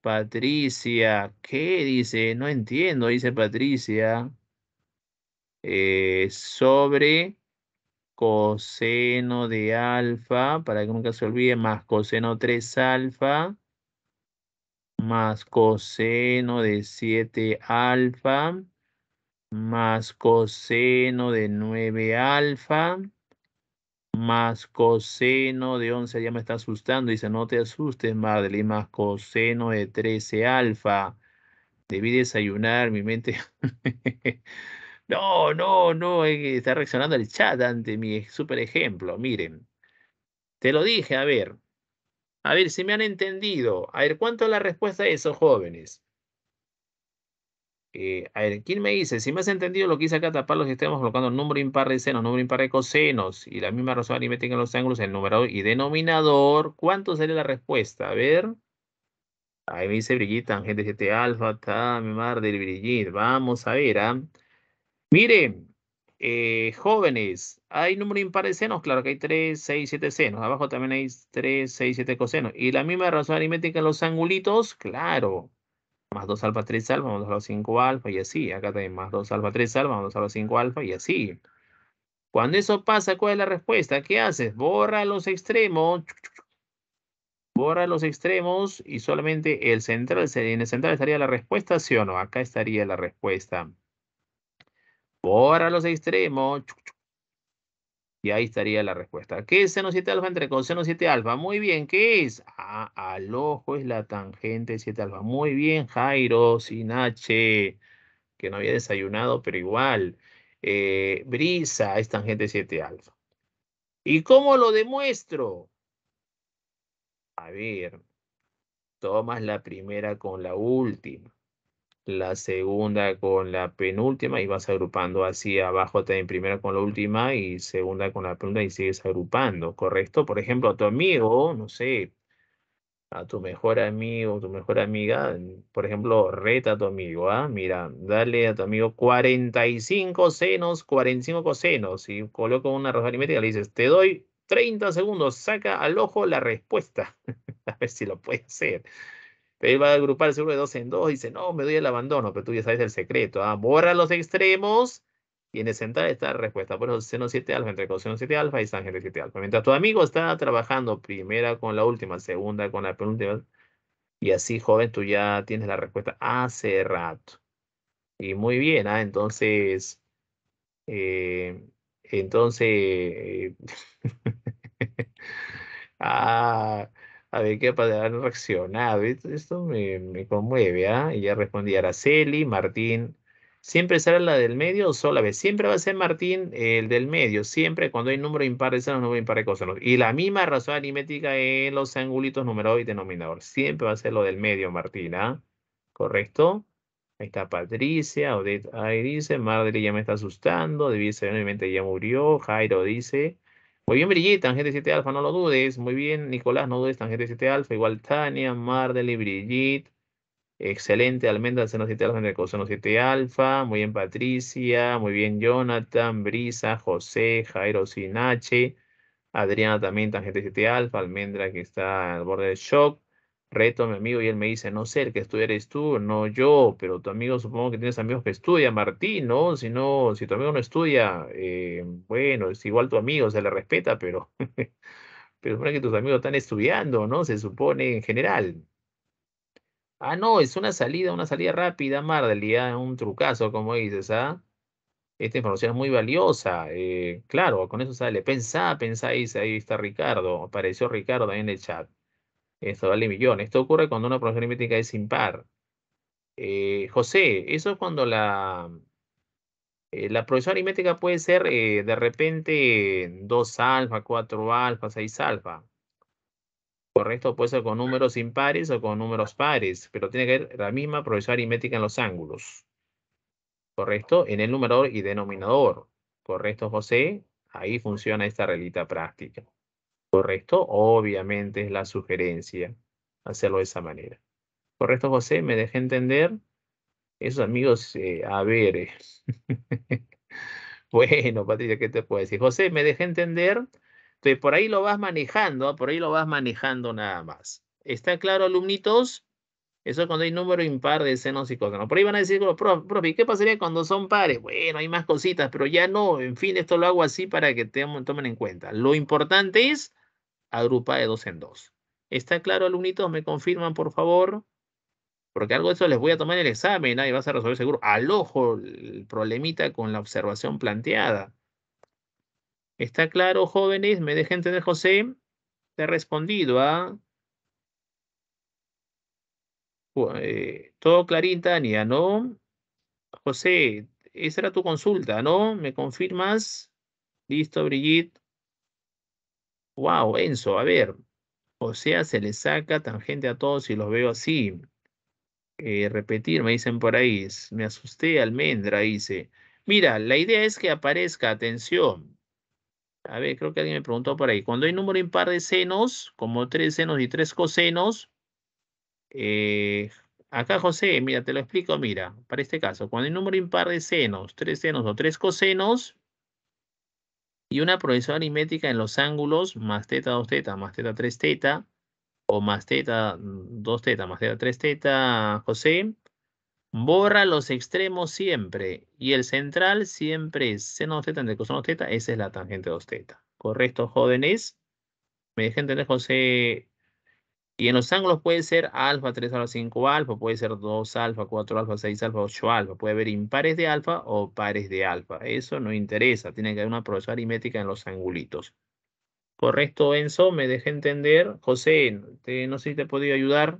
Patricia, ¿qué dice? No entiendo, dice Patricia. Eh, sobre coseno de alfa, para que nunca se olvide, más coseno 3 alfa, más coseno de 7 alfa, más coseno de 9 alfa, más coseno de 11, ya me está asustando, dice, no te asustes, madre, más coseno de 13 alfa. Debí desayunar, mi mente... No, no, no, está reaccionando el chat ante mi super ejemplo. Miren, te lo dije, a ver. A ver si me han entendido. A ver, ¿cuánto es la respuesta de esos jóvenes? Eh, a ver, ¿quién me dice? Si me has entendido lo que hice acá, tapar los extremos colocando número impar de senos, número impar de cosenos y la misma razón me en los ángulos, en numerador y denominador. ¿Cuánto sería la respuesta? A ver. Ahí me dice Brigitte, tangente 7 alfa, está mi madre del Brigitte. Vamos a ver, ¿ah? Miren, eh, jóvenes, hay número impar de senos, claro que hay 3, 6, 7 senos. Abajo también hay 3, 6, 7 cosenos. Y la misma razón aritmética en los angulitos, claro. Más 2 alfa, 3 alfa, más 2 alfa, 5 alfa y así. Acá también más 2 alfa, 3 alfa, más 2 alfa, 5 alfa y así. Cuando eso pasa, ¿cuál es la respuesta? ¿Qué haces? Borra los extremos. Borra los extremos y solamente el central, en el central estaría la respuesta, ¿sí o no? Acá estaría la respuesta. Borra los extremos. Y ahí estaría la respuesta. ¿Qué es seno 7 alfa entre seno 7 alfa? Muy bien, ¿qué es? al ojo es la tangente 7 alfa. Muy bien, Jairo, sin H, que no había desayunado, pero igual. Eh, brisa es tangente 7 alfa. ¿Y cómo lo demuestro? A ver, tomas la primera con la última la segunda con la penúltima y vas agrupando así abajo también, primera con la última y segunda con la penúltima y sigues agrupando, ¿correcto? Por ejemplo, a tu amigo, no sé, a tu mejor amigo, tu mejor amiga, mm, por ejemplo, reta a tu amigo, ¿ah? Mira, dale a tu amigo 45 senos, 45 cosenos y coloca una roja aritmética, le dices, te doy 30 segundos, saca al ojo la respuesta, a ver si lo puedes hacer. Pero él va a agrupar el seguro de dos en dos y dice, no, me doy el abandono, pero tú ya sabes el secreto. ¿ah? Borra los extremos y en el central está la respuesta. Por eso seno 7 alfa entre coseno 7 alfa y sangre 7 alfa. Mientras tu amigo está trabajando primera con la última, segunda con la penúltima, y así, joven, tú ya tienes la respuesta hace rato. Y muy bien, ¿ah? entonces, eh, entonces, ah, a ver qué han reaccionado. Esto me, conmueve, ¿ah? Y ya respondí Araceli, Martín. ¿Siempre será la del medio o sola vez? Siempre va a ser Martín el del medio. Siempre cuando hay número impar de un número impar Y la misma razón aritmética en los angulitos numerador y denominador. Siempre va a ser lo del medio, Martín, ¿ah? ¿Correcto? Ahí está Patricia, Odette ahí dice, madre ya me está asustando, ser, obviamente ya murió, Jairo dice, muy bien, Brigitte, tangente 7 alfa, no lo dudes. Muy bien, Nicolás, no dudes, tangente 7 alfa. Igual Tania, y Brigitte. Excelente, Almendra, seno 7 alfa, en el coseno 7 alfa. Muy bien, Patricia. Muy bien, Jonathan, Brisa, José, Jairo Sinache. Adriana también, tangente 7 alfa. Almendra que está al borde del shock reto a mi amigo y él me dice, no sé, el que estudiar tú, no yo, pero tu amigo, supongo que tienes amigos que estudian, Martín, ¿no? Si si tu amigo no estudia, eh, bueno, es igual tu amigo, se le respeta, pero, pero supone que tus amigos están estudiando, ¿no? Se supone en general. Ah, no, es una salida, una salida rápida, mar del día ah, un trucazo, como dices, ¿ah? Esta información es muy valiosa. Eh, claro, con eso sale. Pensá, pensá, ahí está Ricardo. Apareció Ricardo ahí en el chat esto vale millón. Esto ocurre cuando una progresión aritmética es impar. Eh, José, eso es cuando la, eh, la progresión aritmética puede ser eh, de repente 2 alfa, 4 alfa, 6 alfa. Correcto, puede ser con números impares o con números pares, pero tiene que haber la misma progresión aritmética en los ángulos. Correcto, en el numerador y denominador. Correcto, José, ahí funciona esta relita práctica correcto, obviamente es la sugerencia hacerlo de esa manera. ¿Correcto, José? ¿Me dejé entender? Esos amigos, eh, a ver. Eh, bueno, Patricia, ¿qué te puedo decir? José, ¿me dejé entender? Entonces, por ahí lo vas manejando, ¿ah? por ahí lo vas manejando nada más. ¿Está claro, alumnitos? Eso es cuando hay número impar de senos y cosas. Por ahí van a decir, profe, ¿qué pasaría cuando son pares? Bueno, hay más cositas, pero ya no. En fin, esto lo hago así para que te tomen en cuenta. Lo importante es agrupar de dos en dos. ¿Está claro, alumnitos? ¿Me confirman, por favor? Porque algo de eso les voy a tomar el examen nadie y vas a resolver seguro al ojo el problemita con la observación planteada. ¿Está claro, jóvenes? ¿Me dejen tener, José? Te he respondido, a... ¿ah? Eh, todo clarita, Tania, ¿no? José, esa era tu consulta, ¿no? ¿Me confirmas? Listo, Brigitte. Wow, Enzo, a ver. O sea, se le saca tangente a todos y los veo así. Eh, repetir, me dicen por ahí. Me asusté, almendra, dice. Mira, la idea es que aparezca, atención. A ver, creo que alguien me preguntó por ahí. Cuando hay número impar de senos, como tres senos y tres cosenos, eh, acá, José, mira, te lo explico, mira, para este caso, cuando hay número impar de senos, tres senos o tres cosenos, y una progresión aritmética en los ángulos, más teta 2 teta, más teta 3 teta, o más teta 2 teta, más teta 3 teta, José, borra los extremos siempre, y el central siempre es seno 2 teta entre coseno 2 teta, esa es la tangente 2 teta. ¿Correcto, jóvenes? ¿Me deja entender, José, y en los ángulos puede ser alfa, 3 alfa, 5 alfa, puede ser 2 alfa, 4 alfa, 6 alfa, 8 alfa. Puede haber impares de alfa o pares de alfa. Eso no interesa. Tiene que haber una progresión aritmética en los angulitos. Correcto, Enzo, me dejé entender. José, no sé si te he podido ayudar.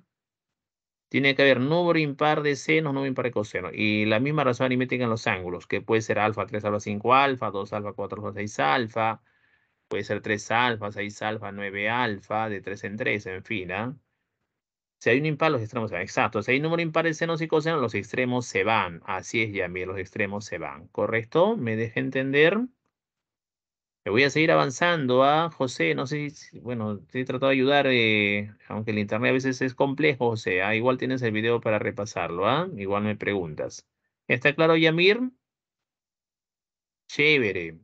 Tiene que haber número impar de senos, número impar de cosenos. Y la misma razón aritmética en los ángulos, que puede ser alfa, 3 alfa, 5 alfa, 2 alfa, 4 alfa, 6 alfa. Puede ser 3 alfa, 6 alfa, 9 alfa, de 3 en 3, en fin. ¿ah? Si hay un impar, los extremos se van. Exacto. Si hay un número impar de senos y cosenos, los extremos se van. Así es, Yamir, los extremos se van. ¿Correcto? ¿Me deja entender? Me voy a seguir avanzando ¿ah? José. No sé si, bueno, te he tratado de ayudar, eh, aunque el internet a veces es complejo, o sea, ¿ah? Igual tienes el video para repasarlo, ¿ah? Igual me preguntas. ¿Está claro, Yamir? Chévere.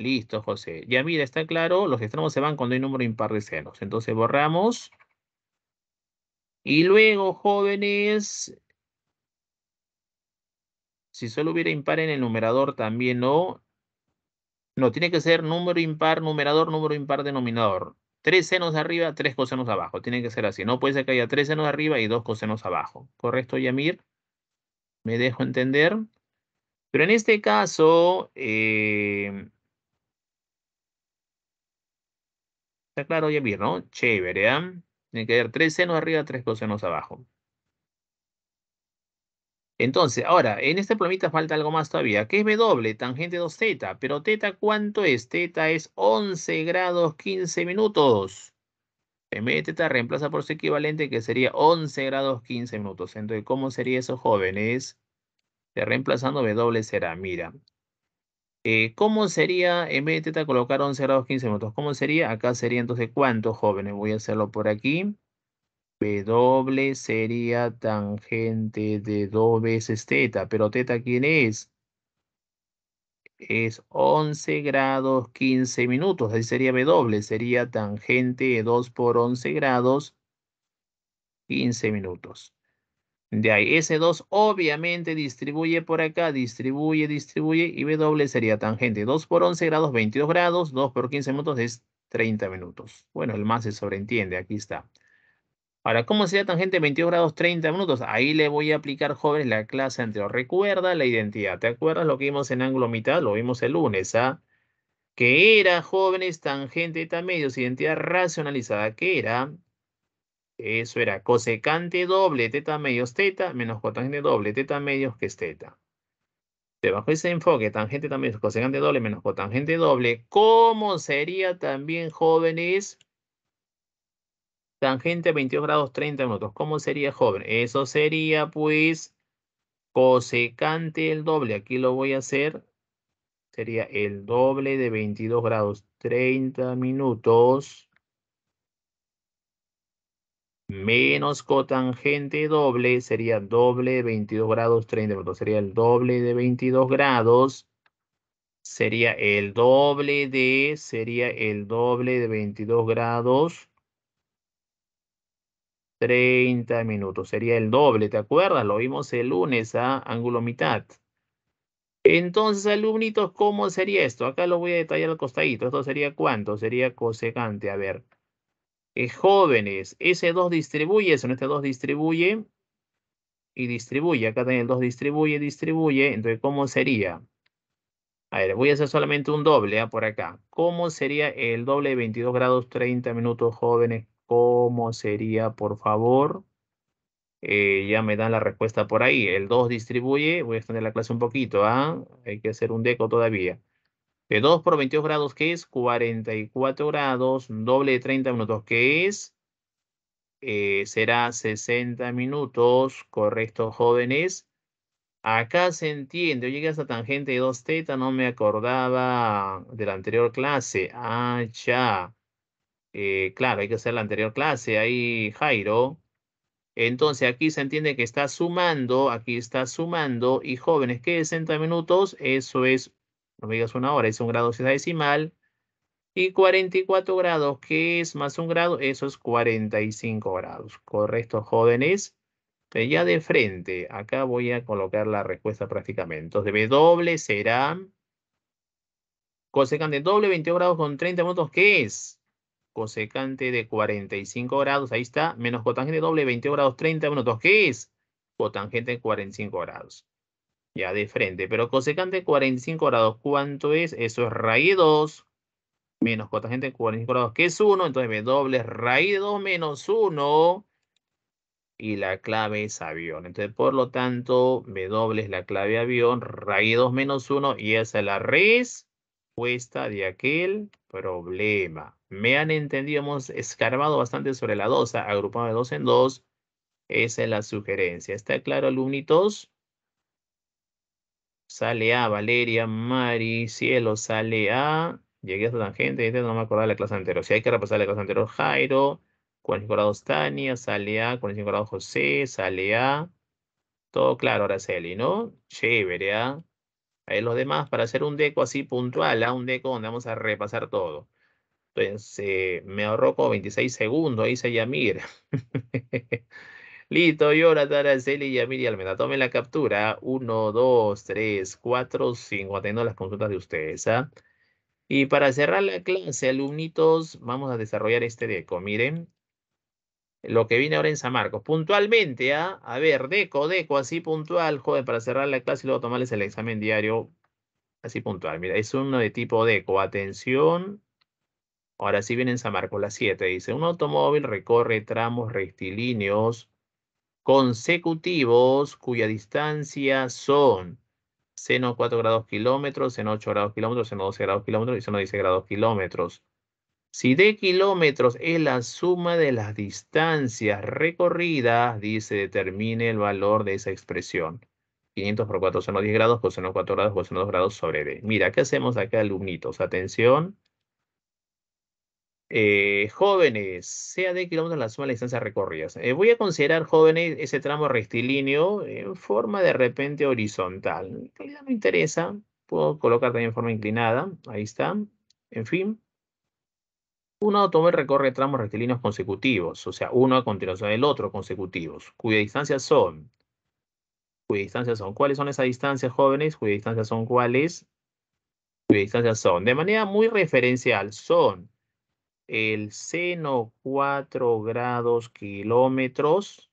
Listo, José. Ya mira, está claro, los extremos se van cuando hay número impar de senos. Entonces borramos. Y luego, jóvenes, si solo hubiera impar en el numerador también no. No, tiene que ser número impar, numerador, número impar, denominador. Tres senos arriba, tres cosenos abajo. Tiene que ser así. No puede ser que haya tres senos arriba y dos cosenos abajo. ¿Correcto, Yamir? ¿Me dejo entender? Pero en este caso... Eh, Está ya vi, ¿no? Chévere, ¿ah? Tiene que haber tres senos arriba, tres cosenos abajo. Entonces, ahora, en este problemita falta algo más todavía. que es W, Tangente 2 teta. Pero teta, ¿cuánto es? Teta es 11 grados 15 minutos. En vez teta, reemplaza por su equivalente, que sería 11 grados 15 minutos. Entonces, ¿cómo sería eso, jóvenes? reemplazando W será, mira, eh, ¿Cómo sería, en vez de teta, colocar 11 grados 15 minutos? ¿Cómo sería? Acá sería entonces ¿cuántos jóvenes. Voy a hacerlo por aquí. W sería tangente de 2 veces teta. Pero teta, ¿quién es? Es 11 grados 15 minutos. Ahí sería W. Sería tangente de 2 por 11 grados 15 minutos. De ahí, S2 obviamente distribuye por acá, distribuye, distribuye, y W sería tangente. 2 por 11 grados, 22 grados, 2 por 15 minutos es 30 minutos. Bueno, el más se sobreentiende, aquí está. Ahora, ¿cómo sería tangente 22 grados, 30 minutos? Ahí le voy a aplicar, jóvenes, la clase anterior. Recuerda la identidad. ¿Te acuerdas lo que vimos en ángulo mitad? Lo vimos el lunes, ¿ah? Que era, jóvenes, tangente tan medios, identidad racionalizada. que era? Eso era cosecante doble teta medios teta menos cotangente doble teta medios que es teta. Debajo ese enfoque, tangente también cosecante doble menos cotangente doble. ¿Cómo sería también, jóvenes? Tangente 22 grados 30 minutos. ¿Cómo sería, joven? Eso sería, pues, cosecante el doble. Aquí lo voy a hacer. Sería el doble de 22 grados 30 minutos menos cotangente doble sería doble 22 grados 30 minutos. Sería el doble de 22 grados. Sería el doble de, sería el doble de 22 grados 30 minutos. Sería el doble, ¿te acuerdas? Lo vimos el lunes a ángulo mitad. Entonces, alumnitos, ¿cómo sería esto? Acá lo voy a detallar al costadito. ¿Esto sería cuánto? Sería cosecante. A ver, jóvenes. Ese 2 distribuye ese este 2 distribuye y distribuye. Acá también el 2 distribuye, distribuye. Entonces, ¿cómo sería? A ver, voy a hacer solamente un doble ¿ah? por acá. ¿Cómo sería el doble de 22 grados 30 minutos jóvenes? ¿Cómo sería, por favor? Eh, ya me dan la respuesta por ahí. El 2 distribuye. Voy a extender la clase un poquito. ¿ah? Hay que hacer un deco todavía de 2 por 22 grados, que es 44 grados, doble de 30 minutos, que es, eh, será 60 minutos, correcto, jóvenes. Acá se entiende, yo llegué hasta tangente de 2 teta, no me acordaba de la anterior clase. Ah, ya. Eh, claro, hay que hacer la anterior clase, ahí Jairo. Entonces aquí se entiende que está sumando, aquí está sumando, y jóvenes, ¿qué es 60 minutos? Eso es no me digas una hora, es un grado decimal. Y 44 grados, ¿qué es más un grado? Eso es 45 grados. Correcto, jóvenes. Ya de frente, acá voy a colocar la respuesta prácticamente. Entonces, B doble será cosecante doble 22 grados con 30 minutos, ¿qué es? Cosecante de 45 grados, ahí está, menos cotangente doble 22 grados 30 minutos, ¿qué es? Cotangente de 45 grados. Ya, de frente. Pero cosecante 45 grados, ¿cuánto es? Eso es raíz 2 menos cotangente 45 grados, que es 1. Entonces me doble raíz 2 menos 1. Y la clave es avión. Entonces, por lo tanto, me dobles la clave avión, raíz 2 menos 1. Y esa es la respuesta de aquel problema. Me han entendido, hemos escarbado bastante sobre la dosa, agrupado de 2 en 2. Esa es la sugerencia. ¿Está claro, alumnitos? Sale A, Valeria, Mari, Cielo, sale A. Llegué a tangente gente, no me acordaba de la clase anterior. Si hay que repasar la clase anterior, Jairo, 45 grados Tania, sale A, 45 grados José, sale A. Todo claro, Araceli, ¿no? Chévere, ¿ah? Ahí los demás, para hacer un deco así puntual, a ¿ah? Un deco donde vamos a repasar todo. Entonces, eh, me ahorro como 26 segundos, ahí se llama, mira. Listo, Yora, Araceli, Yamir y Almena. Tomen la captura. Uno, dos, tres, cuatro, cinco. Atendiendo las consultas de ustedes. ¿ah? Y para cerrar la clase, alumnitos, vamos a desarrollar este deco. Miren, lo que viene ahora en San Marcos. Puntualmente, ¿ah? a ver, deco, deco, así puntual, joder, para cerrar la clase y luego tomarles el examen diario, así puntual. Mira, es uno de tipo deco. Atención. Ahora sí viene en San Marcos, las 7. Dice, un automóvil recorre tramos rectilíneos consecutivos cuya distancia son seno 4 grados kilómetros, seno 8 grados kilómetros, seno 12 grados kilómetros y seno 16 grados kilómetros. Si d kilómetros es la suma de las distancias recorridas, dice, determine el valor de esa expresión. 500 por 4 seno 10 grados, coseno 4 grados, coseno 2 grados sobre d. Mira, ¿qué hacemos acá, alumnitos? Atención. Eh, jóvenes, sea de kilómetros la suma de distancias recorridas. Eh, voy a considerar jóvenes ese tramo rectilíneo en forma de repente horizontal. No me interesa. Puedo colocar también en forma inclinada. Ahí está. En fin. Un automóvil recorre tramos rectilíneos consecutivos, o sea, uno a continuación del otro consecutivos, cuya distancia son cuyas distancias son. ¿Cuáles son esas distancias, jóvenes? Cuyas distancias son cuáles. Cuyas distancias son. De manera muy referencial, son el seno 4 grados kilómetros,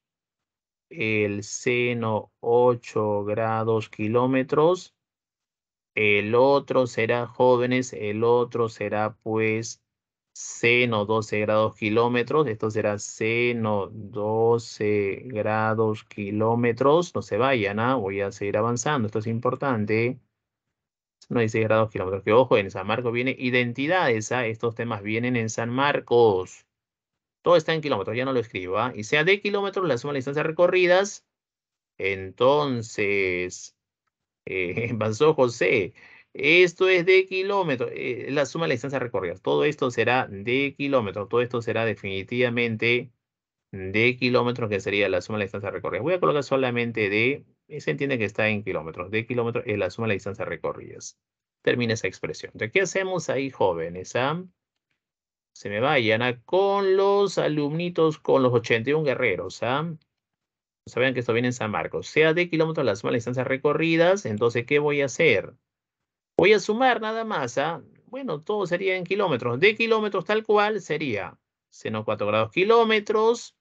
el seno 8 grados kilómetros, el otro será jóvenes, el otro será pues seno 12 grados kilómetros, esto será seno 12 grados kilómetros, no se vayan, ¿ah? voy a seguir avanzando, esto es importante. No dice grados kilómetros. Que ojo, en San Marcos viene identidades, esa, estos temas vienen en San Marcos. Todo está en kilómetros, ya no lo escribo. ¿ah? Y sea de kilómetros la suma de distancias recorridas. Entonces, eh, José. Esto es de kilómetros, eh, la suma de las distancias recorridas. Todo esto será de kilómetros, todo esto será definitivamente de kilómetros, que sería la suma de distancias recorridas. Voy a colocar solamente de y se entiende que está en kilómetros. De kilómetros es la suma de la distancia recorridas. Termina esa expresión. Entonces, ¿qué hacemos ahí, jóvenes? Ah? Se me vayan ah, con los alumnitos, con los 81 guerreros. ¿ah? Saben que esto viene en San Marcos. Sea de kilómetros la suma de las distancias recorridas. Entonces, ¿qué voy a hacer? Voy a sumar nada más. Ah. Bueno, todo sería en kilómetros. De kilómetros tal cual sería seno 4 grados kilómetros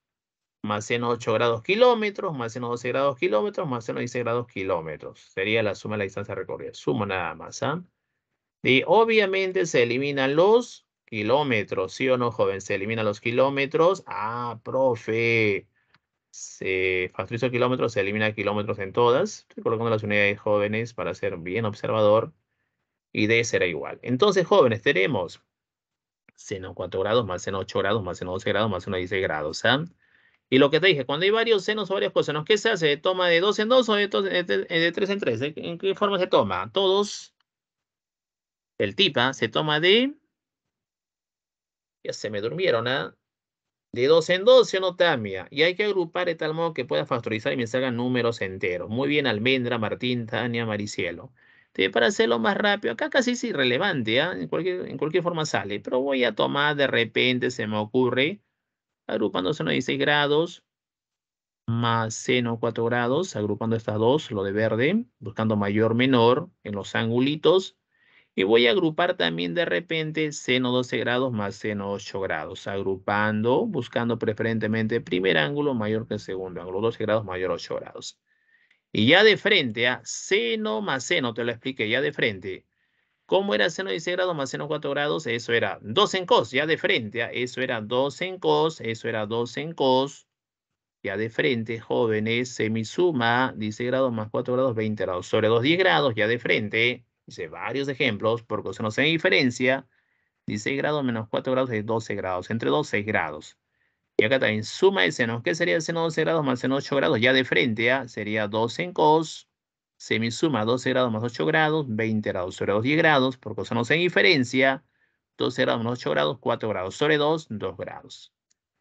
más 8 grados kilómetros, más 12 grados kilómetros, más 16 grados kilómetros. Sería la suma de la distancia recorrida. Sumo nada más. ¿eh? Y obviamente se eliminan los kilómetros, ¿sí o no, joven? Se eliminan los kilómetros. Ah, profe. Se factoriza kilómetros, se elimina kilómetros en todas. Estoy colocando las unidades jóvenes para ser bien observador. Y D será igual. Entonces, jóvenes, tenemos seno 4 grados, más seno 8 grados, más seno 12 grados, más seno 16 grados. ¿ah? Y lo que te dije, cuando hay varios senos o varias cosas, ¿qué se hace? ¿Se toma de dos en dos o de, tres 3 eh, en 3? ¿eh? ¿En qué forma se toma? Todos. El tipa se toma de... Ya se me durmieron, ¿ah? De dos en dos, se Y hay que agrupar de tal modo que pueda factorizar y me salgan números enteros. Muy bien, Almendra, Martín, Tania, Maricielo. para hacerlo más rápido, acá casi es irrelevante, ¿ah? en cualquier forma sale. Pero voy a tomar de repente, se me ocurre agrupando seno 16 grados, más seno 4 grados, agrupando estas dos, lo de verde, buscando mayor, menor en los angulitos. Y voy a agrupar también de repente seno 12 grados más seno 8 grados, agrupando, buscando preferentemente primer ángulo mayor que el segundo ángulo, 12 grados mayor 8 grados. Y ya de frente a seno más seno, te lo expliqué, ya de frente, ¿Cómo era seno de 10 grados más seno 4 grados? Eso era 2 en cos, ya de frente. Ah, eso era 2 en cos, eso era 2 en cos. Ya de frente, jóvenes, semisuma, 16 grados más 4 grados, 20 grados. Sobre 2, 10 grados, ya de frente. Dice varios ejemplos, por coseno en diferencia. 16 grados menos 4 grados es 12 grados. Entre 12 6 grados. Y acá también suma de seno. ¿Qué sería seno seno 12 grados más seno 8 grados? Ya de frente, ah, sería 2 en cos suma 12 grados más 8 grados, 20 grados sobre 2, 10 grados. Por coseno se diferencia, 12 grados más 8 grados, 4 grados sobre 2, 2 grados.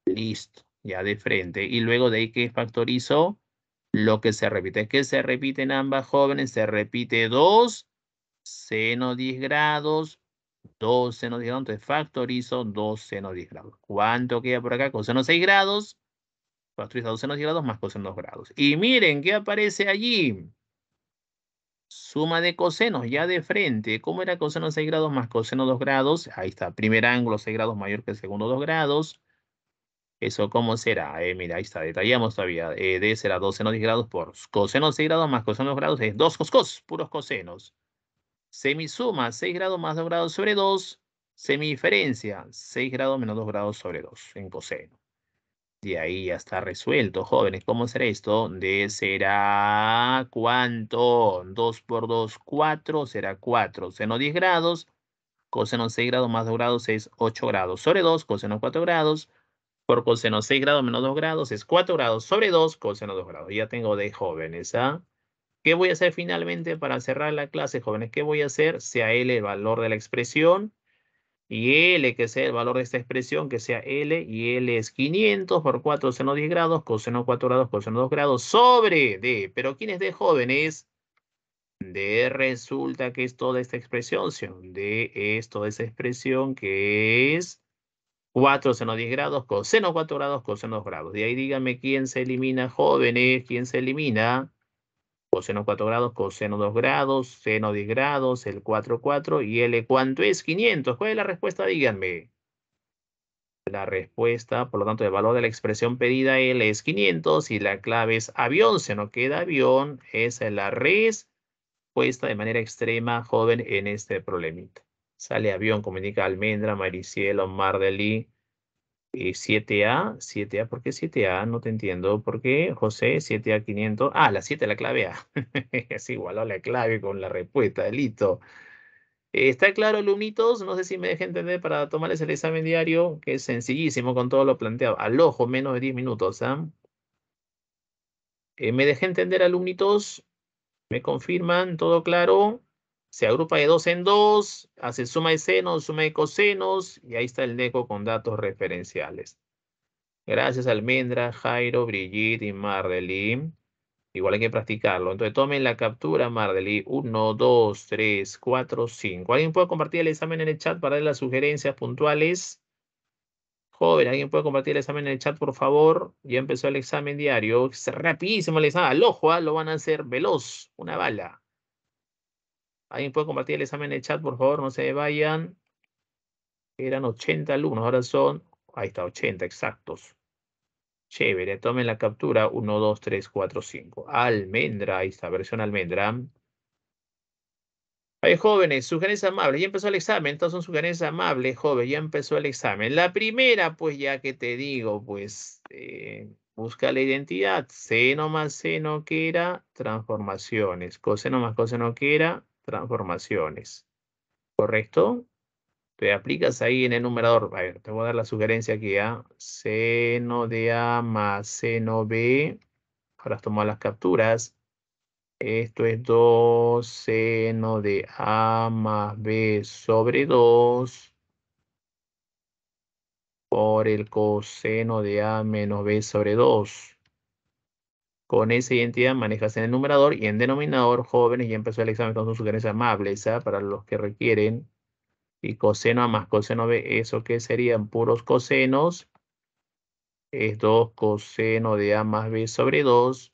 Listo, ya de frente. Y luego de ahí que factorizo lo que se repite. que se repite en ambas jóvenes? Se repite 2, seno 10 grados, 2 seno 10 grados. Entonces factorizo 2 seno 10 grados. ¿Cuánto queda por acá? Coseno 6 grados. Factorizo 2 seno 10 grados más coseno 2 grados. Y miren, ¿qué aparece allí? Suma de cosenos, ya de frente. ¿Cómo era coseno 6 grados más coseno 2 grados? Ahí está, primer ángulo 6 grados mayor que el segundo 2 grados. ¿Eso cómo será? Eh, mira, ahí está, detallamos todavía. Eh, D será 2 seno 10 grados por coseno 6 grados más coseno 2 grados es 2 coscos, puros cosenos. Semisuma, 6 grados más 2 grados sobre 2. Semidiferencia, 6 grados menos 2 grados sobre 2 en coseno. Y ahí ya está resuelto, jóvenes. ¿Cómo será esto? D será cuánto? 2 por 2, 4, será 4. Seno 10 grados, coseno 6 grados más 2 grados es 8 grados. Sobre 2, coseno 4 grados, por coseno 6 grados menos 2 grados es 4 grados. Sobre 2, coseno 2 grados. Ya tengo de jóvenes, ¿ah? ¿Qué voy a hacer finalmente para cerrar la clase, jóvenes? ¿Qué voy a hacer? Sea L el valor de la expresión y L, que sea el valor de esta expresión, que sea L, y L es 500 por 4 seno 10 grados, coseno 4 grados, coseno 2 grados, sobre D. Pero ¿quién es D jóvenes? D resulta que es toda esta expresión, D es toda esa expresión que es 4 seno 10 grados, coseno 4 grados, coseno 2 grados. De ahí díganme quién se elimina jóvenes, quién se elimina coseno 4 grados, coseno 2 grados, seno 10 grados, el 4, 4 y L cuánto es 500. ¿Cuál es la respuesta? Díganme. La respuesta, por lo tanto, el valor de la expresión pedida L es 500 y la clave es avión. Se nos queda avión. Esa es la respuesta de manera extrema, joven, en este problemita. Sale avión, comunica Almendra, Maricielo, Mar Mardelí, 7A, eh, 7A, ¿por qué 7A? No te entiendo. ¿Por qué, José? 7A 500. Ah, la 7, la clave A. es igual a la clave con la respuesta, listo. Eh, ¿Está claro, alumnitos? No sé si me dejé entender para tomarles el examen diario, que es sencillísimo con todo lo planteado. Al ojo, menos de 10 minutos. ¿ah? Eh, ¿Me dejé entender, alumnitos? ¿Me confirman? ¿Todo claro? se agrupa de dos en dos, hace suma de senos, suma de cosenos, y ahí está el neco con datos referenciales. Gracias, Almendra, Jairo, Brigitte y Mardely. Igual hay que practicarlo. Entonces tomen la captura, Mardelí. Uno, dos, tres, cuatro, cinco. ¿Alguien puede compartir el examen en el chat para dar las sugerencias puntuales? Joven, ¿alguien puede compartir el examen en el chat, por favor? Ya empezó el examen diario. Es rapidísimo el examen. Al ojo, ah, lo van a hacer veloz. Una bala. ¿Alguien puede compartir el examen en el chat, por favor? No se vayan. Eran 80 alumnos, ahora son, ahí está, 80 exactos. Chévere, tomen la captura. 1, 2, 3, 4, 5. Almendra, ahí está, versión almendra. Ahí jóvenes, sugerencias amables. Ya empezó el examen, todos son sugerencias amables, joven. Ya empezó el examen. La primera, pues ya que te digo, pues eh, busca la identidad. Seno más seno que era, transformaciones. Coseno más coseno que era, transformaciones. ¿Correcto? Te aplicas ahí en el numerador. A ver, te voy a dar la sugerencia aquí a Seno de A más seno B. Ahora has las capturas. Esto es 2 seno de A más B sobre 2 por el coseno de A menos B sobre 2. Con esa identidad manejas en el numerador y en denominador jóvenes ya empezó el examen con su sugerencia amables, esa ¿ah? para los que requieren. Y coseno A más coseno B, eso que serían puros cosenos. Es 2 coseno de A más B sobre 2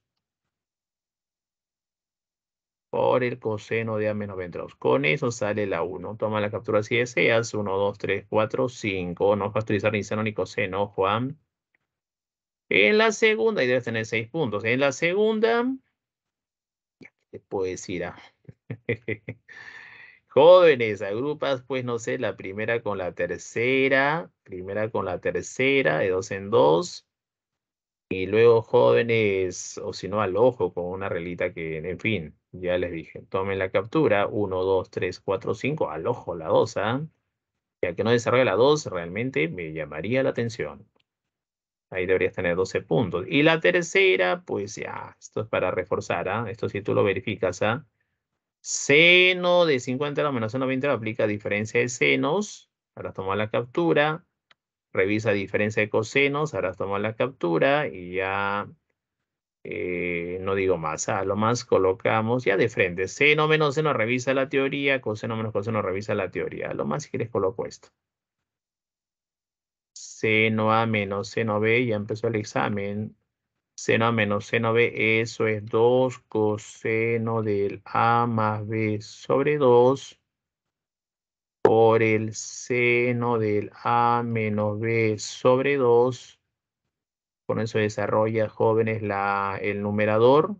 por el coseno de A menos B entre 2. Con eso sale la 1. Toma la captura si deseas. 1, 2, 3, 4, 5. No vas a utilizar ni seno ni coseno, Juan. En la segunda, y debes tener seis puntos. En la segunda, te puedo decir? Ah, jóvenes, agrupas, pues no sé, la primera con la tercera, primera con la tercera, de dos en dos. Y luego jóvenes, o si no, al ojo, con una relita que, en fin, ya les dije, tomen la captura, Uno, dos, tres, cuatro, cinco. al ojo la dos, ¿ah? Ya que no desarrolle la dos realmente me llamaría la atención. Ahí deberías tener 12 puntos. Y la tercera, pues ya, esto es para reforzar, ¿ah? Esto si tú lo verificas, ¿ah? Seno de 50 a la menos seno 20 aplica diferencia de senos. Ahora toma la captura. Revisa diferencia de cosenos. Ahora toma la captura. Y ya, eh, no digo más. A ¿ah? lo más colocamos ya de frente. Seno menos seno revisa la teoría. Coseno menos coseno revisa la teoría. A lo más si quieres coloco esto seno a menos seno b, ya empezó el examen, seno a menos seno b, eso es 2 coseno del a más b sobre 2 por el seno del a menos b sobre 2. Con eso desarrolla, jóvenes, la, el numerador.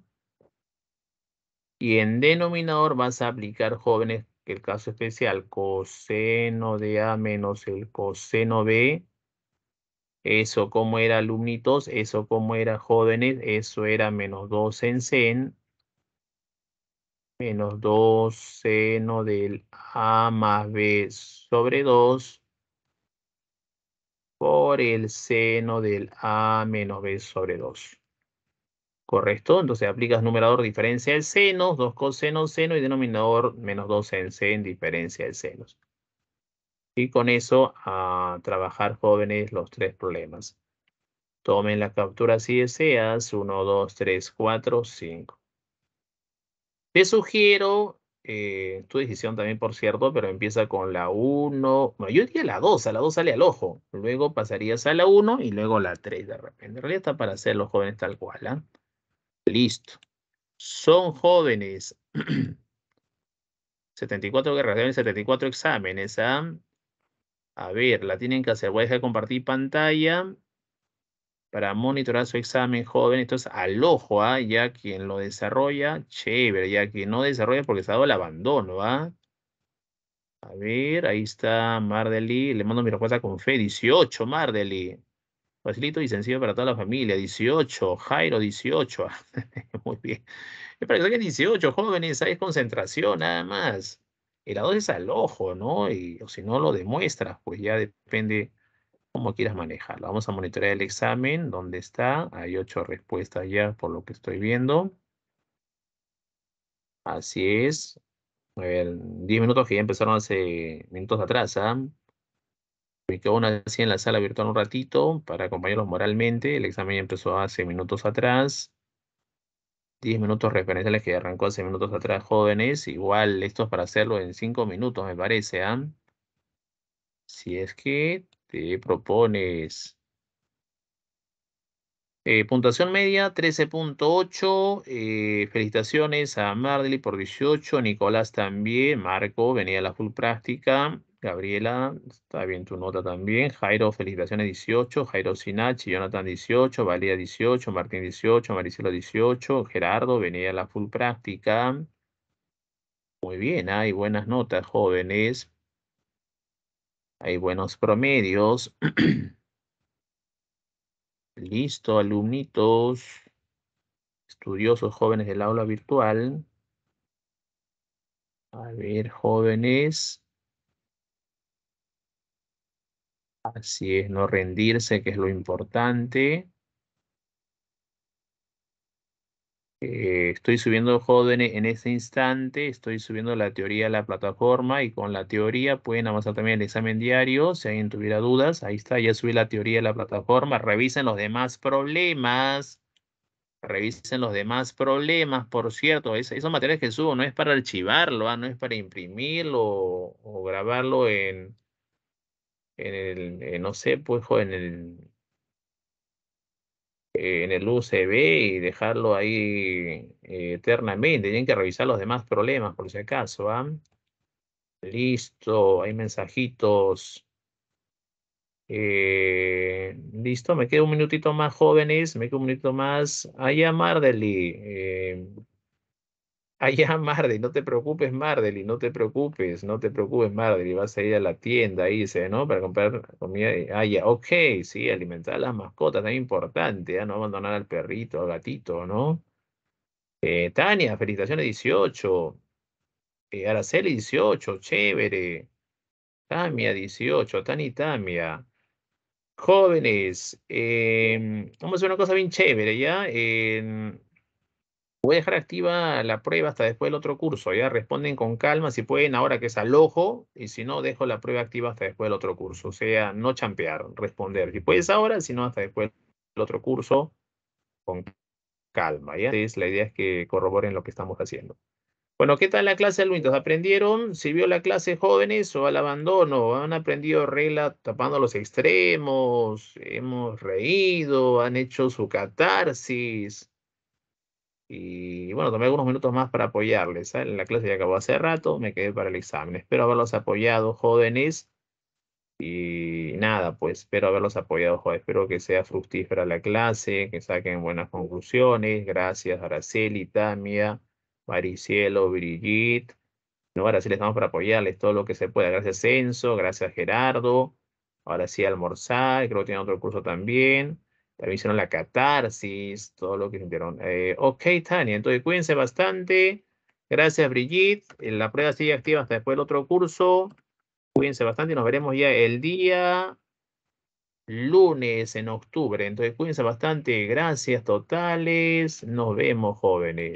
Y en denominador vas a aplicar, jóvenes, el caso especial, coseno de a menos el coseno b eso como era alumnitos, eso como era jóvenes, eso era menos 2 en sen, menos 2 seno del a más b sobre 2 por el seno del a menos b sobre 2. ¿Correcto? Entonces aplicas numerador diferencia del seno, 2 coseno, seno y denominador menos 2 en sen, diferencia de senos y con eso a trabajar jóvenes los tres problemas. Tomen la captura si deseas, 1, 2, 3, 4, 5. Te sugiero, eh, tu decisión también por cierto, pero empieza con la 1, Bueno, yo diría la 2, a la 2 sale al ojo, luego pasarías a la 1 y luego la 3 de repente. En realidad está para hacer los jóvenes tal cual. ¿eh? Listo. Son jóvenes. 74 que 74 exámenes. ¿eh? A ver, la tienen que hacer. Voy a dejar de compartir pantalla para monitorar su examen, joven. Esto es al ojo, ¿ah? ya quien lo desarrolla, chévere, ya quien no desarrolla porque ha dado el abandono. ¿ah? A ver, ahí está Mardeli. Le mando mi respuesta con fe. 18, Mardeli. Facilito y sencillo para toda la familia. 18, Jairo, 18. Muy bien. Es para que saquen 18, jóvenes. Ahí es concentración, nada más el es al ojo, ¿no? Y, o si no lo demuestras, pues ya depende cómo quieras manejarlo. Vamos a monitorear el examen, ¿dónde está? Hay ocho respuestas ya por lo que estoy viendo. Así es. A 10 minutos que ya empezaron hace minutos atrás, ¿ah? Me quedo así en la sala virtual un ratito para acompañarlos moralmente. El examen ya empezó hace minutos atrás. 10 minutos referenciales que arrancó hace minutos atrás jóvenes, igual esto es para hacerlo en 5 minutos me parece, ¿ah? Si es que te propones... Eh, puntuación media 13.8. Eh, felicitaciones a Marley por 18. Nicolás también. Marco venía a la full práctica. Gabriela, está bien tu nota también. Jairo, felicitaciones 18. Jairo Sinachi, Jonathan 18. Valía 18. Martín 18. Maricelo 18. Gerardo, venía a la full práctica. Muy bien, hay buenas notas, jóvenes. Hay buenos promedios. Listo, alumnitos, estudiosos jóvenes del aula virtual. A ver, jóvenes. Así es, no rendirse, que es lo importante. Eh, estoy subiendo jóvenes en este instante, estoy subiendo la teoría a la plataforma y con la teoría pueden avanzar también el examen diario. Si alguien tuviera dudas, ahí está, ya subí la teoría a la plataforma. Revisen los demás problemas. Revisen los demás problemas, por cierto. esos materiales que subo no es para archivarlo, ah, no es para imprimirlo o grabarlo en, en el, eh, no sé, pues en el, eh, en el UCB y dejarlo ahí eh, eternamente. Tienen que revisar los demás problemas por si acaso. ¿ah? Listo, hay mensajitos. Listo, me quedo un minutito más, jóvenes. Me quedo un minutito más. Allá, eh allá Mardel, no te preocupes y no te preocupes, no te preocupes y vas a ir a la tienda, dice, ¿no? Para comprar comida, ah, ya, ok, sí, alimentar a las mascotas, tan importante, ya ¿ah? no abandonar al perrito, al gatito, ¿no? Eh, Tania, felicitaciones 18, eh, Araceli 18, chévere, Tania 18, Tani Tamia. Jóvenes, em, vamos a hacer una cosa bien chévere, ¿ya? Voy a dejar activa la prueba hasta después del otro curso. Ya responden con calma si pueden ahora que es al ojo y si no, dejo la prueba activa hasta después del otro curso. O sea, no champear, responder. Si puedes ahora, si no, hasta después del otro curso con calma. ¿ya? Entonces, la idea es que corroboren lo que estamos haciendo. Bueno, ¿qué tal la clase, alumnos? ¿Aprendieron? ¿Sirvió la clase jóvenes o al abandono? ¿Han aprendido regla tapando los extremos? ¿Hemos reído? ¿Han hecho su catarsis? Y bueno, tomé algunos minutos más para apoyarles. La clase ya acabó hace rato, me quedé para el examen. Espero haberlos apoyado, jóvenes. Y nada, pues espero haberlos apoyado, jóvenes. Espero que sea fructífera la clase, que saquen buenas conclusiones. Gracias, Araceli, Tamia, Maricielo, Brigitte. No, les estamos para apoyarles todo lo que se pueda. Gracias, Enzo. Gracias, Gerardo. Ahora sí, almorzar. Creo que tiene otro curso también. También hicieron la catarsis, todo lo que sintieron. Eh, ok, Tania, entonces cuídense bastante. Gracias, Brigitte. Eh, la prueba sigue activa hasta después del otro curso. Cuídense bastante y nos veremos ya el día lunes en octubre. Entonces, cuídense bastante. Gracias totales. Nos vemos, jóvenes.